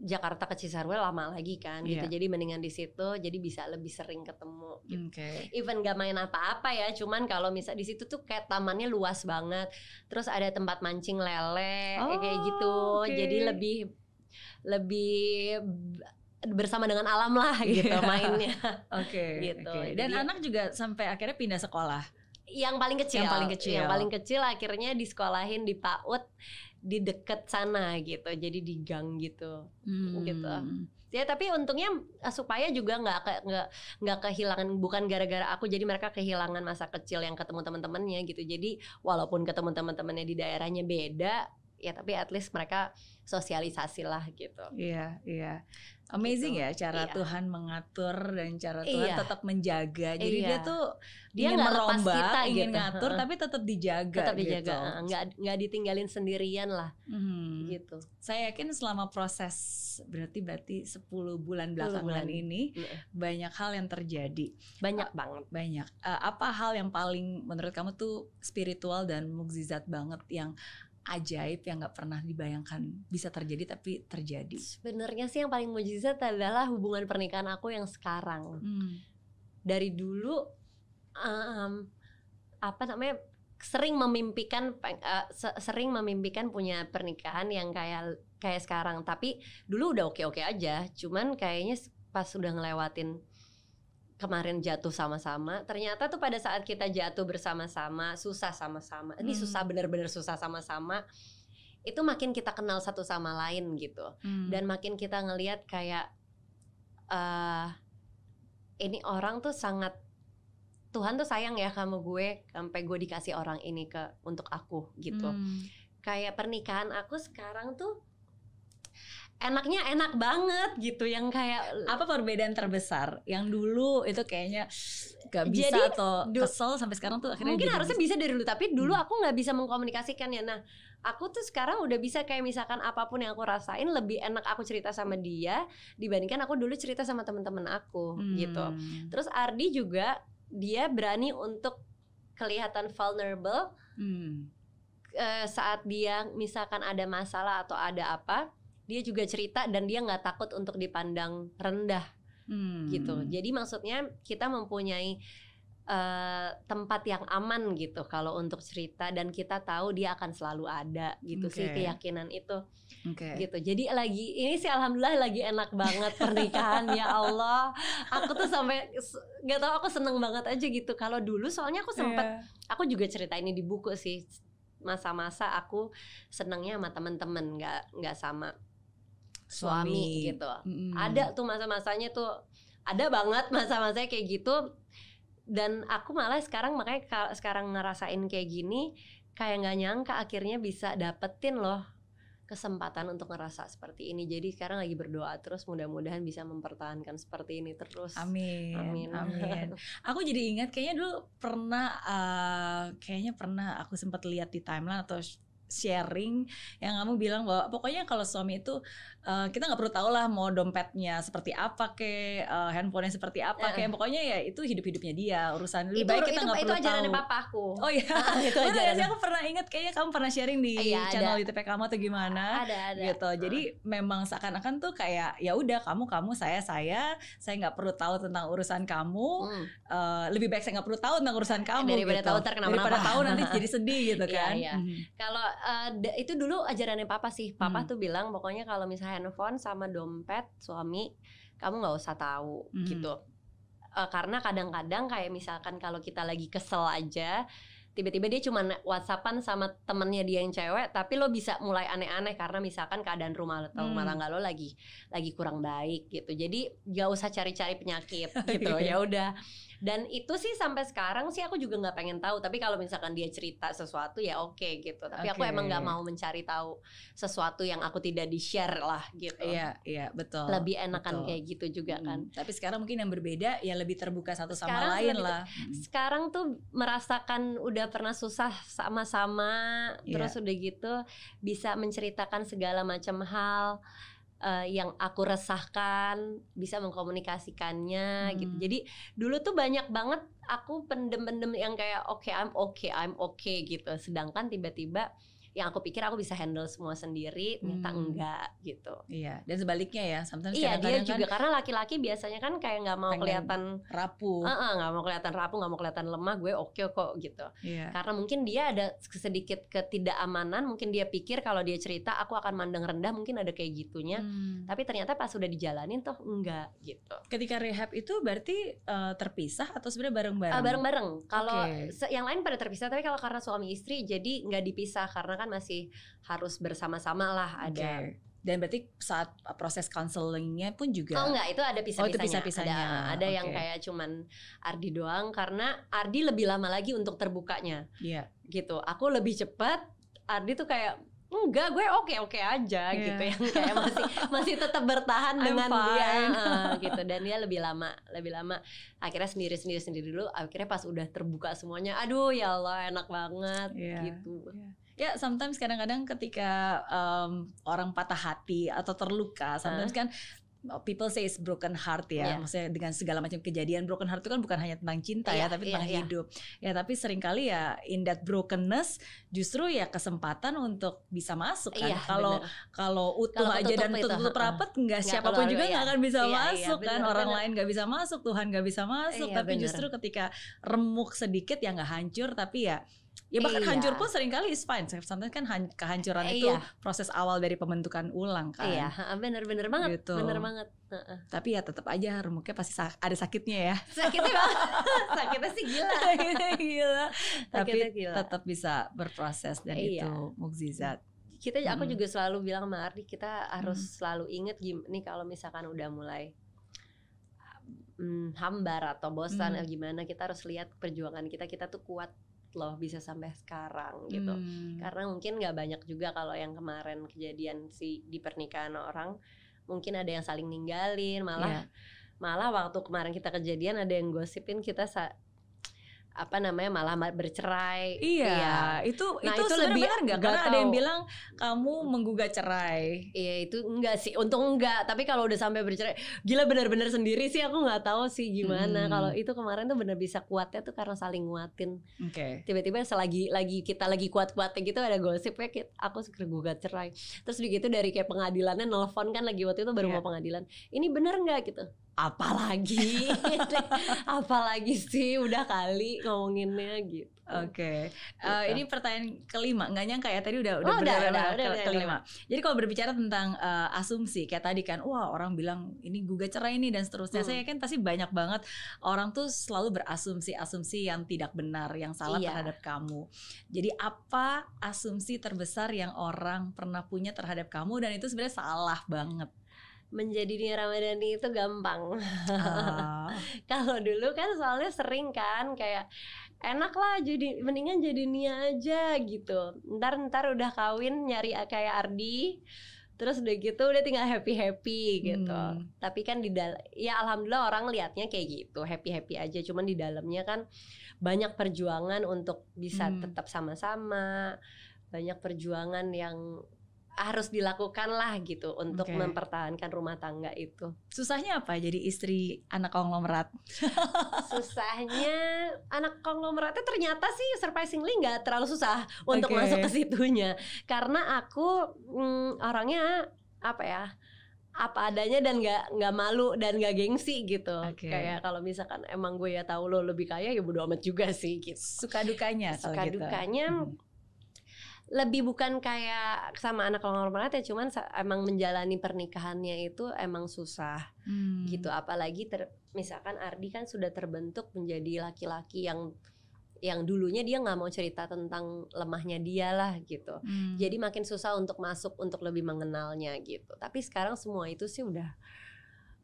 Jakarta ke Cisarua lama lagi kan yeah. gitu. Iya. Jadi mendingan di situ jadi bisa lebih sering ketemu gitu. Okay. Even gak main apa-apa ya, cuman kalau misal di situ tuh kayak tamannya luas banget. Terus ada tempat mancing lele ya oh, kayak gitu. Okay. Jadi lebih lebih bersama dengan alam lah iya. gitu mainnya. Oke. okay, gitu. Okay. Dan jadi, anak juga sampai akhirnya pindah sekolah. Yang paling kecil. Yang paling kecil. Yang paling kecil akhirnya disekolahin di PAUD di deket sana gitu jadi di gang gitu, gitu. hmm. gitu ya tapi untungnya eh, supaya juga nggak ke nggak nggak kehilangan bukan gara-gara aku jadi mereka kehilangan masa kecil yang ketemu teman-temannya gitu jadi walaupun ketemu teman-temannya di daerahnya beda ya tapi at least mereka sosialisasi lah gitu. Iya, iya. Gitu. Amazing gitu. ya cara iya. Tuhan mengatur dan cara Tuhan iya. tetap menjaga. Jadi iya. dia tuh dia ingin merombak, kita, ingin gitu. ngatur tapi tetap dijaga Tetap dijaga. Gitu. Nggak nggak ditinggalin sendirian lah. Hmm. Gitu. Saya yakin selama proses berarti berarti 10 bulan belakangan bulan. ini iya. banyak hal yang terjadi. Banyak A banget. Banyak. Uh, apa hal yang paling menurut kamu tuh spiritual dan mukjizat banget yang ajaib yang nggak pernah dibayangkan bisa terjadi tapi terjadi. Sebenarnya sih yang paling mujizat adalah hubungan pernikahan aku yang sekarang. Hmm. Dari dulu um, apa namanya sering memimpikan uh, sering memimpikan punya pernikahan yang kayak kayak sekarang tapi dulu udah oke oke aja cuman kayaknya pas udah ngelewatin kemarin jatuh sama-sama ternyata tuh pada saat kita jatuh bersama-sama susah sama-sama ini hmm. susah bener-bener susah sama-sama itu makin kita kenal satu sama lain gitu hmm. dan makin kita ngelihat kayak uh, ini orang tuh sangat Tuhan tuh sayang ya kamu gue sampai gue dikasih orang ini ke untuk aku gitu hmm. kayak pernikahan aku sekarang tuh enaknya enak banget gitu yang kayak apa perbedaan terbesar yang dulu itu kayaknya gak bisa jadi, atau kesel sampai sekarang tuh akhirnya mungkin harusnya bisa dari dulu tapi dulu hmm. aku nggak bisa mengkomunikasikan ya nah aku tuh sekarang udah bisa kayak misalkan apapun yang aku rasain lebih enak aku cerita sama dia dibandingkan aku dulu cerita sama teman-teman aku gitu. hmm. gitu terus Ardi juga dia berani untuk kelihatan vulnerable hmm. Eh, saat dia misalkan ada masalah atau ada apa dia juga cerita dan dia nggak takut untuk dipandang rendah hmm. gitu jadi maksudnya kita mempunyai Uh, tempat yang aman gitu kalau untuk cerita dan kita tahu dia akan selalu ada gitu okay. sih keyakinan itu okay. gitu jadi lagi ini sih alhamdulillah lagi enak banget pernikahan ya Allah aku tuh sampai nggak tahu aku seneng banget aja gitu kalau dulu soalnya aku sempet yeah. aku juga cerita ini di buku sih masa-masa aku senengnya sama temen-temen nggak -temen, nggak sama suami, suami gitu. Mm. Ada tuh masa-masanya tuh ada banget masa-masanya kayak gitu dan aku malah sekarang makanya sekarang ngerasain kayak gini kayak nggak nyangka akhirnya bisa dapetin loh kesempatan untuk ngerasa seperti ini. Jadi sekarang lagi berdoa terus mudah-mudahan bisa mempertahankan seperti ini terus. Amin. Amin. Amin. Aku jadi ingat kayaknya dulu pernah uh, kayaknya pernah aku sempat lihat di timeline atau sharing yang kamu bilang bahwa pokoknya kalau suami itu Eh, kita nggak perlu tahu lah mau dompetnya seperti apa ke uh, eh, handphonenya seperti apa kayak pokoknya ya itu hidup hidupnya dia urusan lebih itu, baik kita nggak perlu itu tahu. Itu aku. Oh iya. itu ajaran. Sih aku pernah ingat kayaknya kamu pernah sharing di iya, channel ada. YouTube kamu atau gimana? Ada ada. Gitu. Jadi memang seakan-akan tuh kayak ya udah kamu kamu saya saya saya nggak perlu tahu tentang urusan kamu. Hmm. Uh, lebih baik saya nggak perlu tahu tentang urusan kamu. Daripada gitu. tahu terkena Daripada tahu nanti jadi sedih gitu iya, kan. Iya. iya. Kalau uh, itu dulu ajarannya papa sih. Papa hmm. tuh bilang pokoknya kalau misalnya handphone sama dompet suami kamu nggak usah tahu mm. gitu uh, karena kadang-kadang kayak misalkan kalau kita lagi kesel aja tiba-tiba dia cuma whatsappan sama temennya dia yang cewek tapi lo bisa mulai aneh-aneh karena misalkan keadaan rumah atau hmm. rumah tangga lo lagi lagi kurang baik gitu jadi gak usah cari-cari penyakit gitu iya. ya udah dan itu sih sampai sekarang sih aku juga nggak pengen tahu tapi kalau misalkan dia cerita sesuatu ya oke okay, gitu tapi okay. aku emang nggak mau mencari tahu sesuatu yang aku tidak di share lah gitu iya iya betul lebih enakan betul. kayak gitu juga hmm. kan tapi sekarang mungkin yang berbeda ya lebih terbuka satu sama sekarang lain lah hmm. sekarang tuh merasakan udah pernah susah sama-sama yeah. terus udah gitu bisa menceritakan segala macam hal uh, yang aku resahkan bisa mengkomunikasikannya gitu. hmm. gitu. Jadi dulu tuh banyak banget aku pendem-pendem yang kayak oke okay, I'm okay I'm okay gitu. Sedangkan tiba-tiba yang aku pikir aku bisa handle semua sendiri ternyata hmm. enggak gitu iya dan sebaliknya ya sometimes iya dia juga kan, karena laki-laki biasanya kan kayak nggak mau kelihatan rapuh nggak uh -uh, gak mau kelihatan rapuh nggak mau kelihatan lemah gue oke okay kok gitu iya. karena mungkin dia ada sedikit ketidakamanan mungkin dia pikir kalau dia cerita aku akan mandang rendah mungkin ada kayak gitunya hmm. tapi ternyata pas sudah dijalanin toh enggak gitu ketika rehab itu berarti uh, terpisah atau sebenarnya bareng-bareng uh, bareng-bareng kalau okay. yang lain pada terpisah tapi kalau karena suami istri jadi nggak dipisah karena kan masih harus bersama-sama lah ada. Dan berarti saat proses counselingnya pun juga Oh enggak, itu ada oh, pisah-pisahnya. Oh, pisah Ada, eh, ada okay. yang kayak cuman Ardi doang karena Ardi lebih lama lagi untuk terbukanya. Iya. Yeah. Gitu. Aku lebih cepat, Ardi tuh kayak enggak gue oke oke aja yeah. gitu yang kayak masih masih tetap bertahan dengan fine. dia uh, gitu dan dia lebih lama lebih lama akhirnya sendiri sendiri sendiri dulu akhirnya pas udah terbuka semuanya aduh ya Allah enak banget yeah. gitu yeah ya sometimes kadang-kadang ketika um, orang patah hati atau terluka, sometimes huh? kan oh, people say it's broken heart ya, yeah. maksudnya dengan segala macam kejadian broken heart itu kan bukan hanya tentang cinta yeah, ya, tapi iya, tentang yeah, hidup. Yeah. Ya, tapi seringkali ya in that brokenness justru ya kesempatan untuk bisa masuk kan. Yeah, kalau kalau utuh kalo aja dan tutup rapat nggak siapapun juga ya. nggak akan bisa iya, iya, masuk bener, kan. Orang bener. lain nggak bisa masuk, Tuhan nggak bisa masuk, tapi justru ketika remuk sedikit ya nggak hancur tapi ya Ya bahkan iya. hancur pun seringkali is fine. Sometimes kan kehancuran iya. itu proses awal dari pembentukan ulang kan. Iya, benar-benar banget. Gitu. Benar banget. Tapi ya tetap aja remuknya pasti sak- ada sakitnya ya. Sakitnya sakitnya sih gila. sakitnya gila. Tapi tetap bisa berproses dan iya. itu mukjizat kita hmm. aku juga selalu bilang sama Ardi kita harus hmm. selalu inget nih kalau misalkan udah mulai hmm, hambar atau bosan hmm. atau gimana kita harus lihat perjuangan kita kita tuh kuat loh bisa sampai sekarang gitu hmm. karena mungkin nggak banyak juga kalau yang kemarin kejadian si di pernikahan orang mungkin ada yang saling ninggalin malah yeah. malah waktu kemarin kita kejadian ada yang gosipin kita apa namanya malah bercerai. Iya, iya. itu nah, itu, itu lebih enggak karena tahu. ada yang bilang kamu menggugat cerai. Iya, itu enggak sih. Untung enggak, tapi kalau udah sampai bercerai, gila benar-benar sendiri sih aku nggak tahu sih gimana. Hmm. Kalau itu kemarin tuh benar bisa kuatnya tuh karena saling nguatin. Oke. Okay. Tiba-tiba selagi lagi kita lagi kuat-kuatnya gitu ada gosip ya aku segera gugat cerai. Terus begitu dari kayak pengadilannya nelfon kan lagi waktu itu baru yeah. mau pengadilan. Ini benar nggak gitu? apalagi apalagi sih udah kali ngomonginnya gitu oke okay. uh, eh, gitu. ini pertanyaan kelima nggak nyangka ya tadi udah udah oh, udah, udah, udah, udah, kelima jadi kalau berbicara tentang uh, asumsi kayak tadi kan wah orang bilang ini gugat cerai ini dan seterusnya hmm. saya yakin pasti banyak banget orang tuh selalu berasumsi asumsi yang tidak benar yang salah iya. terhadap kamu jadi apa asumsi terbesar yang orang pernah punya terhadap kamu dan itu sebenarnya salah banget menjadi Nia Ramadhani itu gampang. Uh. Kalau dulu kan soalnya sering kan kayak enak lah jadi mendingan jadi Nia aja gitu. Ntar ntar udah kawin nyari kayak Ardi. Terus udah gitu udah tinggal happy happy gitu. Hmm. Tapi kan di dalam ya alhamdulillah orang liatnya kayak gitu happy happy aja. Cuman di dalamnya kan banyak perjuangan untuk bisa hmm. tetap sama-sama. Banyak perjuangan yang harus dilakukan lah gitu untuk okay. mempertahankan rumah tangga itu. Susahnya apa jadi istri anak konglomerat? Susahnya anak konglomeratnya ternyata sih surprisingly nggak terlalu susah untuk okay. masuk ke situnya karena aku mm, orangnya apa ya? apa adanya dan nggak nggak malu dan nggak gengsi gitu okay. kayak kalau misalkan emang gue ya tahu lo lebih kaya ya bodo amat juga sih gitu suka dukanya suka gitu. dukanya hmm lebih bukan kayak sama anak orang-orang ya cuman emang menjalani pernikahannya itu emang susah gitu. hmm. gitu apalagi ter, misalkan Ardi kan sudah terbentuk menjadi laki-laki yang yang dulunya dia nggak mau cerita tentang lemahnya dia lah gitu hmm. jadi makin susah untuk masuk untuk lebih mengenalnya gitu tapi sekarang semua itu sih udah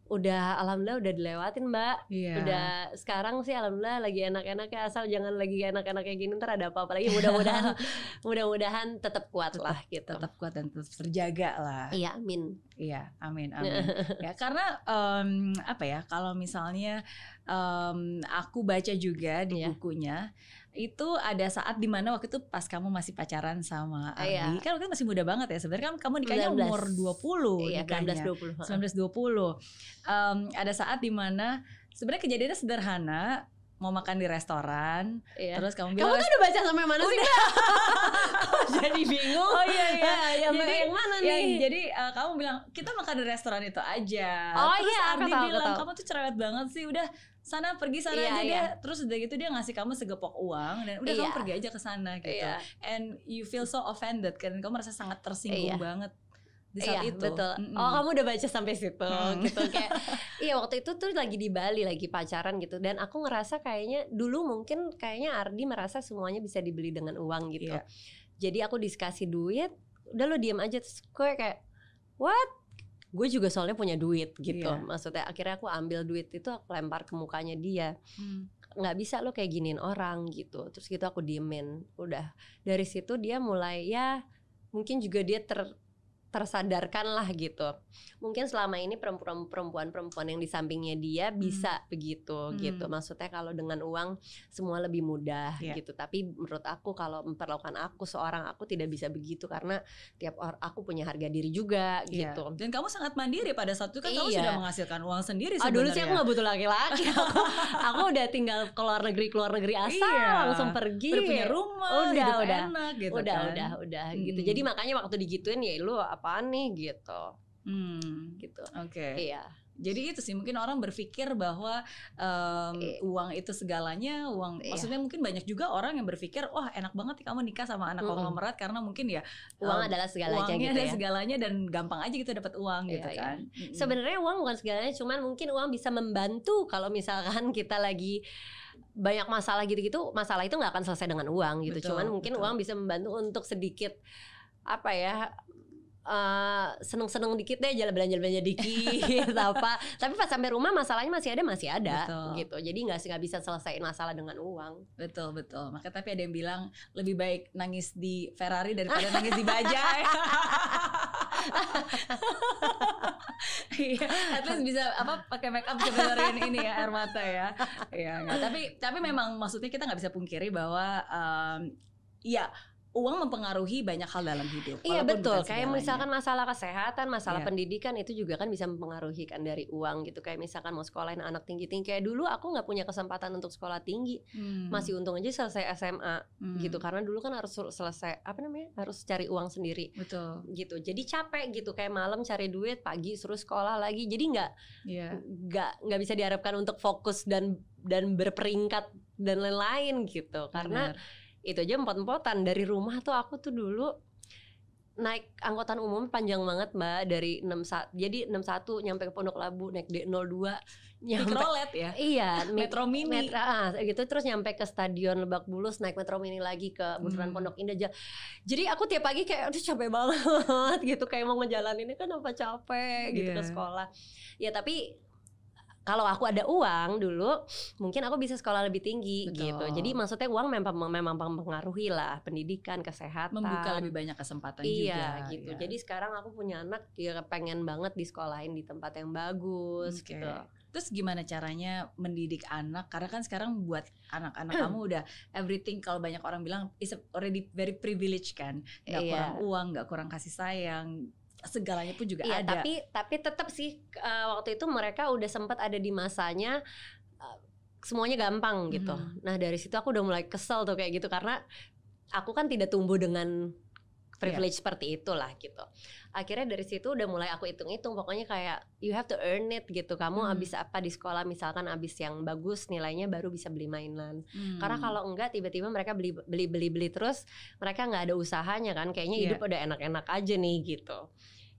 udah alhamdulillah udah dilewatin mbak yeah. udah sekarang sih alhamdulillah lagi enak-enak ya asal jangan lagi enak-enak kayak gini ntar ada apa-apa lagi mudah-mudahan mudah-mudahan tetap kuat tetep, lah gitu tetap kuat dan terus terjaga lah iya amin iya amin amin ya karena um, apa ya kalau misalnya um, aku baca juga di yeah. bukunya itu ada saat dimana waktu itu pas kamu masih pacaran sama iya. Ardi. Kan waktu itu masih muda banget ya. Sebenarnya kan kamu nikahnya 19. umur 20 iya, nikahnya. 19 20. 19 20. Um, ada saat dimana sebenarnya kejadiannya sederhana mau makan di restoran iya. terus kamu bilang kamu kan udah baca sampai mana sih jadi bingung oh iya iya ya, jadi, yang mana iya, nih ya, jadi uh, kamu bilang kita makan di restoran itu aja oh terus iya Ardi bilang tahu. kamu tuh cerewet banget sih udah sana pergi sana yeah, aja yeah. dia terus udah gitu dia ngasih kamu segepok uang dan udah yeah. kamu iya. pergi aja ke sana gitu yeah. and you feel so offended kan kamu merasa sangat tersinggung yeah. banget di saat iya, itu. betul. Mm -hmm. Oh, kamu udah baca sampai situ hmm. gitu kayak iya waktu itu tuh lagi di Bali lagi pacaran gitu dan aku ngerasa kayaknya dulu mungkin kayaknya Ardi merasa semuanya bisa dibeli dengan uang gitu. Yeah. Jadi aku diskasi duit, udah lo diem aja terus gue kayak what gue juga soalnya punya duit gitu yeah. maksudnya akhirnya aku ambil duit itu aku lempar ke mukanya dia hmm. nggak hmm. bisa lo kayak giniin orang gitu terus gitu aku diemin udah dari situ dia mulai ya mungkin juga dia ter tersadarkan lah gitu. Mungkin selama ini perempuan-perempuan yang di sampingnya dia hmm. bisa hmm. begitu hmm. gitu. Maksudnya kalau dengan uang semua lebih mudah yeah. gitu. Tapi menurut aku kalau memperlakukan aku seorang aku tidak bisa begitu karena tiap orang aku punya harga diri juga yeah. gitu. Dan kamu sangat mandiri pada saat itu kan iya. kamu sudah menghasilkan uang sendiri sebenarnya. Oh, dulu sih aku nggak butuh laki-laki. aku, aku udah tinggal keluar negeri keluar negeri asal iya. langsung pergi. Udah punya rumah, udah udah enak gitu udah, kan. Udah udah udah gitu. hmm. gitu. Jadi makanya waktu digituin ya lu apa apa nih gitu hmm. gitu oke okay. iya jadi itu sih mungkin orang berpikir bahwa um, e. uang itu segalanya, uang iya. maksudnya mungkin banyak juga orang yang berpikir wah enak banget nih kamu nikah sama anak mm -hmm. konglomerat karena mungkin ya uang um, adalah segalanya uangnya gitu ya. segalanya dan gampang aja gitu dapat uang iya, gitu iya. kan. Iya. Sebenarnya uang bukan segalanya, cuman mungkin uang bisa membantu kalau misalkan kita lagi banyak masalah gitu-gitu, masalah itu nggak akan selesai dengan uang gitu. Betul, cuman mungkin betul. uang bisa membantu untuk sedikit apa ya Eh, seneng-seneng dikit deh jalan belanja-belanja dikit apa tapi pas sampai rumah masalahnya masih ada masih ada betul. gitu jadi nggak sih nggak bisa selesaiin masalah dengan uang betul betul maka tapi ada yang bilang lebih baik nangis di Ferrari daripada nangis di bajai Iya, at least bisa apa pakai make up sebenarnya ini ya air mata ya. Iya, tapi tapi memang maksudnya kita nggak bisa pungkiri bahwa um, ya uang mempengaruhi banyak hal dalam hidup. Iya betul. Kayak misalkan masalah kesehatan, masalah yeah. pendidikan itu juga kan bisa mempengaruhi kan dari uang gitu. Kayak misalkan mau sekolahin anak tinggi tinggi. Kayak dulu aku nggak punya kesempatan untuk sekolah tinggi. Hmm. Masih untung aja selesai SMA hmm. gitu. Karena dulu kan harus selesai apa namanya harus cari uang sendiri. Betul. Gitu. Jadi capek gitu. Kayak malam cari duit, pagi suruh sekolah lagi. Jadi nggak iya. nggak yeah. nggak bisa diharapkan untuk fokus dan dan berperingkat dan lain-lain gitu. Karena Benar itu aja empot-empotan dari rumah tuh aku tuh dulu naik angkutan umum panjang banget mbak dari enam 61 jadi enam satu nyampe ke Pondok Labu naik d dua nyampe Mikrolet ya iya Metro Mini metro, ah, gitu terus nyampe ke Stadion Lebak Bulus naik Metro Mini lagi ke Bundaran hmm. Pondok Indah aja jadi aku tiap pagi kayak aduh capek banget gitu kayak mau ini kan apa capek gitu yeah. ke iya. sekolah ya tapi kalau aku ada uang dulu mungkin aku bisa sekolah lebih tinggi gitu. Betul. gitu jadi maksudnya uang memang memang mempengaruhi lah pendidikan kesehatan membuka lebih banyak kesempatan iya, juga gitu ya. jadi sekarang aku punya anak ya pengen banget disekolahin di tempat yang bagus okay. gitu Terus gimana caranya mendidik anak? Karena kan sekarang buat anak-anak kamu udah everything kalau banyak orang bilang is already very privileged kan, nggak iya. kurang uang, nggak kurang kasih sayang, segalanya pun juga iya, ada. Tapi tapi tetap sih uh, waktu itu mereka udah sempat ada di masanya uh, semuanya gampang gitu. Hmm. Nah dari situ aku udah mulai kesel tuh kayak gitu karena aku kan tidak tumbuh dengan iya. privilege yeah. seperti itulah gitu akhirnya dari situ udah mulai aku hitung-hitung pokoknya kayak you have to earn it gitu kamu hmm. abis apa di sekolah misalkan abis yang bagus nilainya baru bisa beli mainan hmm. karena kalau enggak tiba-tiba mereka beli beli beli beli terus mereka nggak ada usahanya kan kayaknya yeah. hidup iya. udah enak-enak aja nih gitu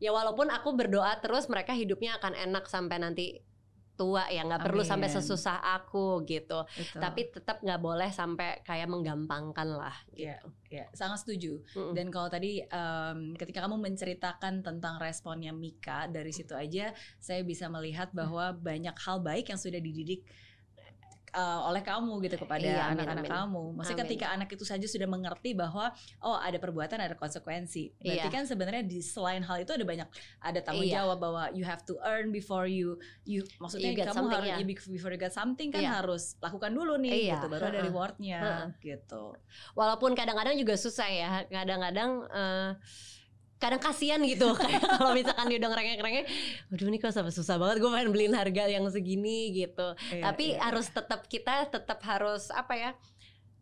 ya walaupun aku berdoa terus mereka hidupnya akan enak sampai nanti tua ya nggak perlu sampai sesusah aku gitu Betul. tapi tetap nggak boleh sampai kayak menggampangkan lah iya, gitu ya, ya. sangat setuju mm dan kalau tadi um, ketika kamu menceritakan tentang responnya Mika dari situ aja saya bisa melihat mm. bahwa banyak hal baik yang sudah dididik uh, oleh kamu gitu kepada iya, anak-anak iya, kamu. Maksudnya amin. ketika anak itu saja sudah mengerti bahwa oh ada perbuatan ada konsekuensi. Berarti iya. kan sebenarnya di selain hal itu ada banyak ada tanggung iya. jawab bahwa you have to earn before you you maksudnya you kamu harus ya. before you get something kan iya. harus lakukan dulu nih iya. gitu baru uh -huh. ada rewardnya uh -huh. gitu. Walaupun kadang-kadang juga susah ya. Kadang-kadang uh, kadang kasihan gitu kalau misalkan dia udah ngerengek-rengek waduh nih kok susah banget gue pengen beliin harga yang segini gitu iya, tapi iya. harus tetap kita tetap harus apa ya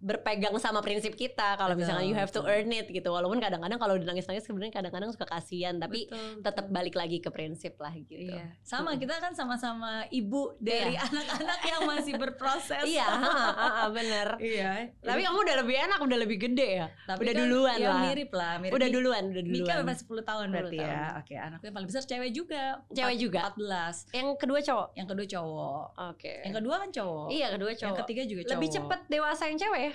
berpegang sama prinsip kita kalau misalnya you have to earn it gitu walaupun kadang-kadang kalau udah nangis-nangis sebenarnya kadang-kadang suka kasihan tapi tetap balik lagi ke prinsip lah gitu iya. sama hmm. kita kan sama-sama ibu dari iya. anak-anak yang masih berproses iya bener iya tapi kamu udah lebih enak udah lebih gede ya tapi udah kan, duluan ya, lah mirip lah mirip. udah duluan udah duluan Mika berapa 10 tahun berarti ya oke anaknya paling besar cewek juga cewek juga 14 yang kedua cowok yang kedua cowok oke okay. yang kedua kan cowok iya kedua cowok yang ketiga juga cowok lebih cepet dewasa yang cewek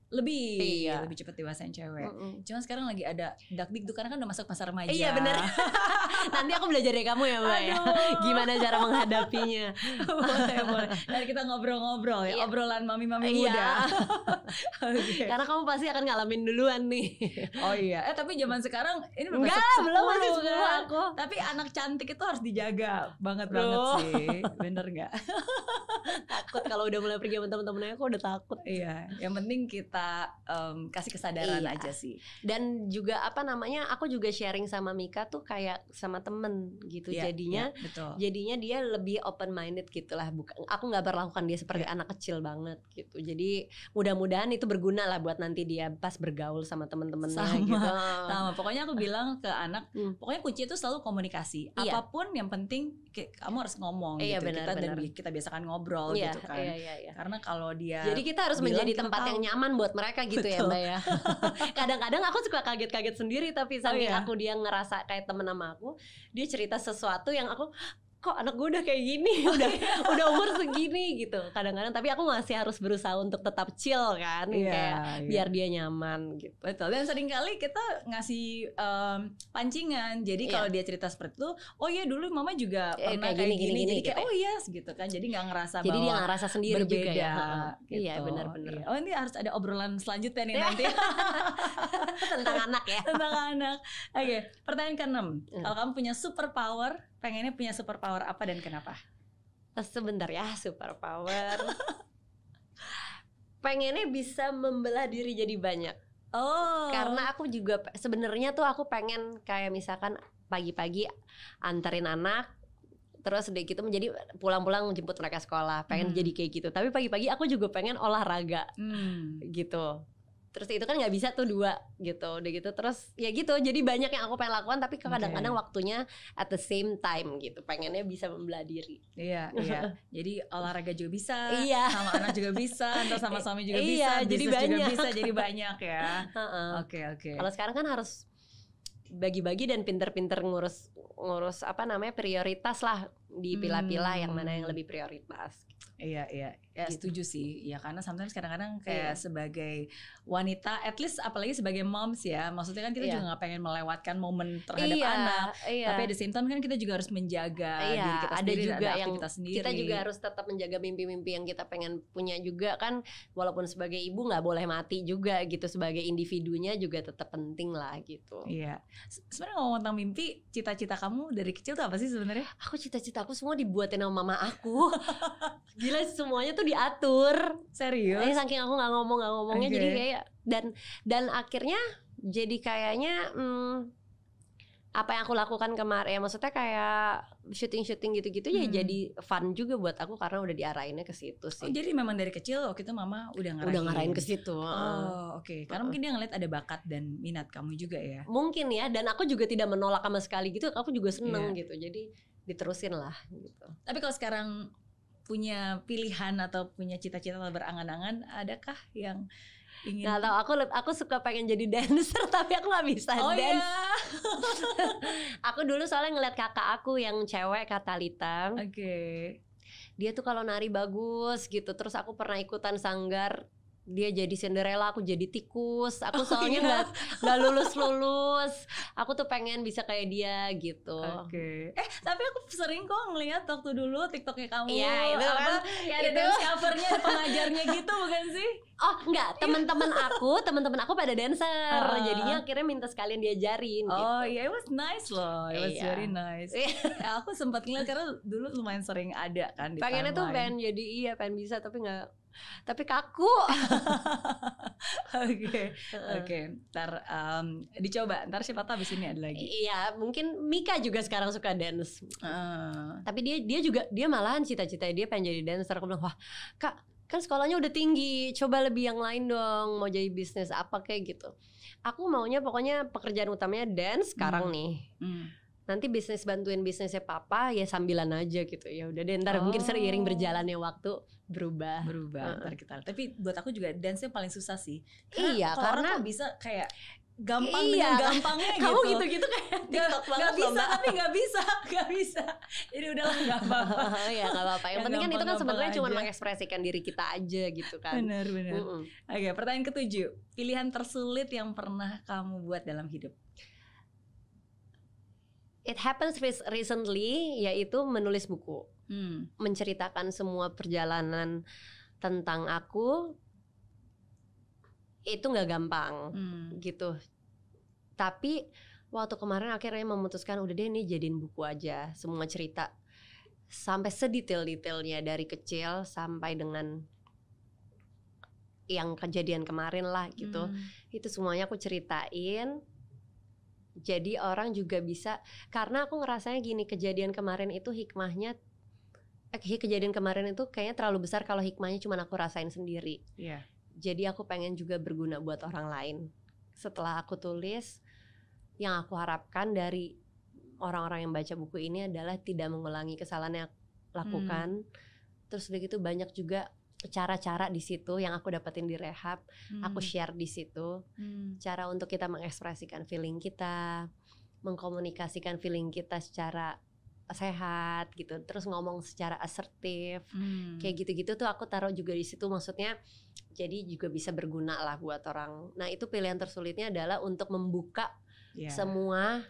lebih iya. lebih cepat dewasaan cewek. Mm -mm. Cuman sekarang lagi ada big tuh karena kan udah masuk pasar remaja. Iya benar. Nanti aku belajar dari kamu ya mbak ya. Gimana cara menghadapinya? boleh boleh. Nanti kita ngobrol-ngobrol ya iya. obrolan mami-mami iya. okay. Karena kamu pasti akan ngalamin duluan nih. oh iya. Eh tapi zaman sekarang ini belum Enggak, belum sepuluh kan? aku. Tapi anak cantik itu harus dijaga banget Bro. banget sih. Bener nggak? takut kalau udah mulai pergi sama teman-temannya aku udah takut. Iya. Yang penting kita kita um, kasih kesadaran iya. aja sih. Dan juga apa namanya? Aku juga sharing sama Mika tuh kayak sama temen gitu. Yeah, jadinya, yeah, betul. jadinya dia lebih open minded gitulah. Bukan, aku nggak perlakukan dia seperti yeah. anak kecil banget gitu. Jadi mudah-mudahan itu berguna lah buat nanti dia pas bergaul sama temen-temennya. Sama, gitu. sama. Pokoknya aku bilang ke anak, hmm. pokoknya kunci itu selalu komunikasi. Iya. Apapun yang penting kamu harus ngomong. Iya, gitu. benar, kita benar. dan kita biasakan ngobrol iya, gitu kan. Iya, iya, iya. Karena kalau dia jadi kita harus menjadi tempat yang nyaman buat buat mereka gitu ya, Betul. ya mbak ya. Kadang-kadang aku suka kaget-kaget sendiri tapi sambil oh, iya? aku dia ngerasa kayak temen sama aku, dia cerita sesuatu yang aku kok anak gue udah kayak gini udah udah umur segini gitu kadang-kadang tapi aku masih harus berusaha untuk tetap chill kan yeah, kayak yeah. biar dia nyaman gitu betul dan kali kita ngasih um, pancingan jadi yeah. kalau dia cerita seperti itu oh iya dulu mama juga yeah, eh, pernah kayak, gini, gini, gini, jadi kayak gitu. oh iya yes, gitu kan jadi nggak ngerasa jadi bahwa dia ngerasa sendiri berbeda juga ya. Iya, gitu. iya benar-benar oh ini harus ada obrolan selanjutnya nih nanti tentang anak ya tentang anak oke okay. pertanyaan keenam hmm. kalau kamu punya super power pengennya punya superpower apa dan kenapa? Ah, sebentar ya, superpower. pengennya bisa membelah diri jadi banyak. Oh. Karena aku juga sebenarnya tuh aku pengen kayak misalkan pagi-pagi antarin anak terus sedikit gitu menjadi pulang-pulang jemput mereka sekolah pengen hmm. jadi kayak gitu tapi pagi-pagi aku juga pengen olahraga hmm. gitu terus itu kan nggak bisa tuh dua gitu udah gitu terus ya gitu jadi banyak yang aku pengen lakukan tapi kadang-kadang okay. waktunya at the same time gitu pengennya bisa membelah diri iya iya jadi olahraga juga bisa iya. sama anak juga bisa atau sama suami juga iya, bisa jadi banyak juga bisa jadi banyak ya oke oke okay, okay. kalau sekarang kan harus bagi-bagi dan pinter-pinter ngurus ngurus apa namanya prioritas lah di pila-pila yang mana yang hmm. lebih prioritas gitu. iya iya Ya gitu. setuju sih, ya karena sometimes kadang-kadang kayak yeah. sebagai wanita, at least apalagi sebagai moms ya, maksudnya kan kita yeah. juga gak pengen melewatkan momen terhadap yeah. anak, yeah. tapi ada same time kan kita juga harus menjaga yeah. diri kita ada sendiri, juga ada yang kita sendiri. Kita juga harus tetap menjaga mimpi-mimpi yang kita pengen punya juga kan, walaupun sebagai ibu gak boleh mati juga gitu, sebagai individunya juga tetap penting lah gitu. Iya, yeah. sebenarnya ngomong tentang mimpi, cita-cita kamu dari kecil tuh apa sih sebenarnya? Aku cita-cita aku semua dibuatin sama mama aku, gila semuanya tuh tuh diatur. Serius? Eh, saking aku nggak ngomong nggak ngomongnya okay. jadi kayak dan dan akhirnya jadi kayaknya hmm, apa yang aku lakukan kemarin ya maksudnya kayak syuting-syuting gitu-gitu ya hmm. ya jadi fun juga buat aku karena udah diarahinnya ke situ sih. Oh, jadi memang dari kecil waktu itu mama udah ngarahin. Udah ngarahin ke situ. Oh, oke. Okay. Karena uh -uh. mungkin dia ngeliat ada bakat dan minat kamu juga ya. Mungkin ya dan aku juga tidak menolak sama sekali gitu, aku juga seneng yeah. gitu. Jadi diterusin lah gitu. Tapi kalau sekarang punya pilihan atau punya cita-cita atau berangan-angan adakah yang ingin nggak tahu aku aku suka pengen jadi dancer tapi aku nggak bisa oh, iya. dance iya? aku dulu soalnya ngeliat kakak aku yang cewek Katalita oke okay. dia tuh kalau nari bagus gitu terus aku pernah ikutan sanggar dia jadi Cinderella, aku jadi tikus. Aku oh, soalnya nggak iya? nggak lulus lulus. Aku tuh pengen bisa kayak dia gitu. Oke. Okay. Eh tapi aku sering kok ngeliat waktu dulu TikToknya kamu. Iya itu apa? Kan, ya ada dance covernya, pengajarnya gitu bukan sih? Oh enggak, iya. teman-teman aku, teman-teman aku pada dancer. Uh. Jadinya akhirnya minta sekalian diajarin. Oh gitu. iya, yeah, it was nice loh. It was iya. very nice. Iya. ya, aku sempat ngeliat karena dulu lumayan sering ada kan. Di Pengennya tuh pengen jadi iya, pengen bisa tapi nggak tapi kaku. Oke, oke. Okay. Ntar um, dicoba. Ntar siapa tahu abis ini ada lagi. Iya, mungkin Mika juga sekarang suka dance. Uh. Tapi dia dia juga dia malahan cita-cita dia pengen jadi dancer. Aku bilang wah kak kan sekolahnya udah tinggi, coba lebih yang lain dong. Mau jadi bisnis apa kayak gitu. Aku maunya pokoknya pekerjaan utamanya dance sekarang hmm. nih. Hmm nanti bisnis bantuin bisnisnya papa ya sambilan aja gitu ya udah deh ntar oh. mungkin seiring oh. berjalannya waktu berubah berubah uh. ntar kita tapi buat aku juga dance yang paling susah sih karena iya kalau karena orang bisa kayak gampang iya, dengan gampangnya kamu gitu. gitu kayak TikTok gak, banget gak bisa, tapi gak bisa, gak bisa. Jadi udahlah gak apa-apa. ya gak apa-apa. Yang penting kan itu kan sebenarnya cuma mengekspresikan diri kita aja gitu kan. Benar, benar. Mm -mm. Oke, pertanyaan ketujuh. Pilihan tersulit yang pernah kamu buat dalam hidup? it happens recently yaitu menulis buku hmm. menceritakan semua perjalanan tentang aku itu nggak gampang hmm. gitu tapi waktu kemarin akhirnya memutuskan udah deh nih jadiin buku aja semua cerita sampai sedetail-detailnya dari kecil sampai dengan yang kejadian kemarin lah gitu hmm. itu semuanya aku ceritain jadi orang juga bisa karena aku ngerasanya gini kejadian kemarin itu hikmahnya eh, kejadian kemarin itu kayaknya terlalu besar kalau hikmahnya cuma aku rasain sendiri. Yeah. Jadi aku pengen juga berguna buat orang lain. Setelah aku tulis yang aku harapkan dari orang-orang yang baca buku ini adalah tidak mengulangi kesalahan yang aku hmm. lakukan. Hmm. Terus begitu banyak juga cara-cara di situ yang aku dapetin di rehab, hmm. aku share di situ. Hmm. Cara untuk kita mengekspresikan feeling kita, mengkomunikasikan feeling kita secara sehat gitu, terus ngomong secara asertif. Hmm. Kayak gitu-gitu tuh aku taruh juga di situ maksudnya jadi juga bisa berguna lah buat orang. Nah, itu pilihan tersulitnya adalah untuk membuka yeah. semua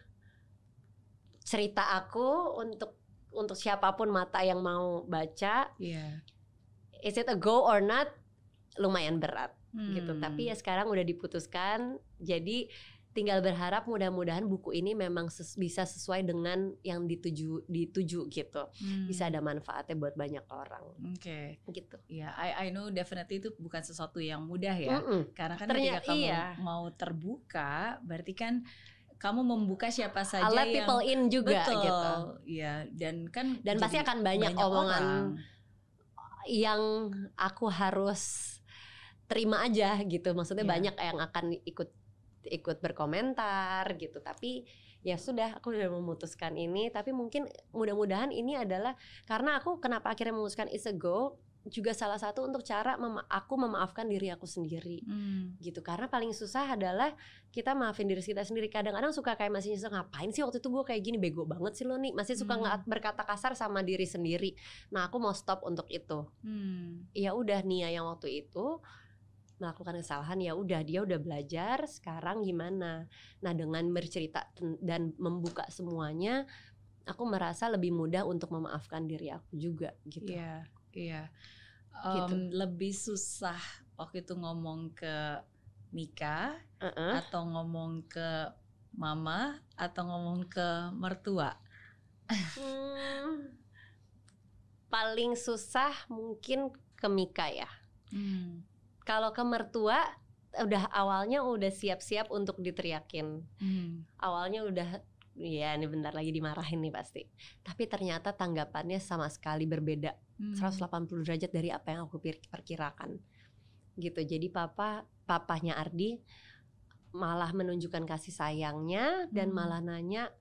cerita aku untuk untuk siapapun mata yang mau baca. Yeah is it a go or not lumayan berat gitu. hmm. gitu tapi ya sekarang udah diputuskan jadi tinggal berharap mudah-mudahan buku ini memang ses bisa sesuai dengan yang dituju dituju gitu hmm. bisa ada manfaatnya buat banyak orang oke okay. gitu ya yeah, I I know definitely itu bukan sesuatu yang mudah ya mm -mm. karena kan ketika kamu iya. mau terbuka berarti kan kamu membuka siapa saja yang people in juga gitu. betul gitu. ya dan kan dan pasti akan banyak, banyak omongan orang yang aku harus terima aja gitu. Maksudnya yeah. banyak yang akan ikut ikut berkomentar gitu. Tapi ya sudah aku sudah memutuskan ini tapi mungkin mudah-mudahan ini adalah karena aku kenapa akhirnya memutuskan it's a go juga salah satu untuk cara mema aku memaafkan diri aku sendiri hmm. gitu karena paling susah adalah kita maafin diri kita sendiri kadang-kadang suka kayak masih nyesel ngapain sih waktu itu gue kayak gini bego banget sih lo nih masih suka hmm. nggak berkata kasar sama diri sendiri nah aku mau stop untuk itu hmm. ya udah Nia yang waktu itu melakukan kesalahan ya udah dia udah belajar sekarang gimana nah dengan bercerita dan membuka semuanya aku merasa lebih mudah untuk memaafkan diri aku juga gitu yeah Iya. Um, gitu. Lebih susah waktu itu ngomong ke Mika uh -uh. atau ngomong ke mama atau ngomong ke mertua. hmm, paling susah mungkin ke Mika ya. Hmm. Kalau ke mertua udah awalnya udah siap-siap untuk diteriakin. Hmm. Awalnya udah Iya, ini bentar lagi dimarahin nih pasti. Tapi ternyata tanggapannya sama sekali berbeda. Hmm. 180 derajat dari apa yang aku perkirakan. Gitu. Jadi papa, papahnya Ardi malah menunjukkan kasih sayangnya hmm. dan malah nanya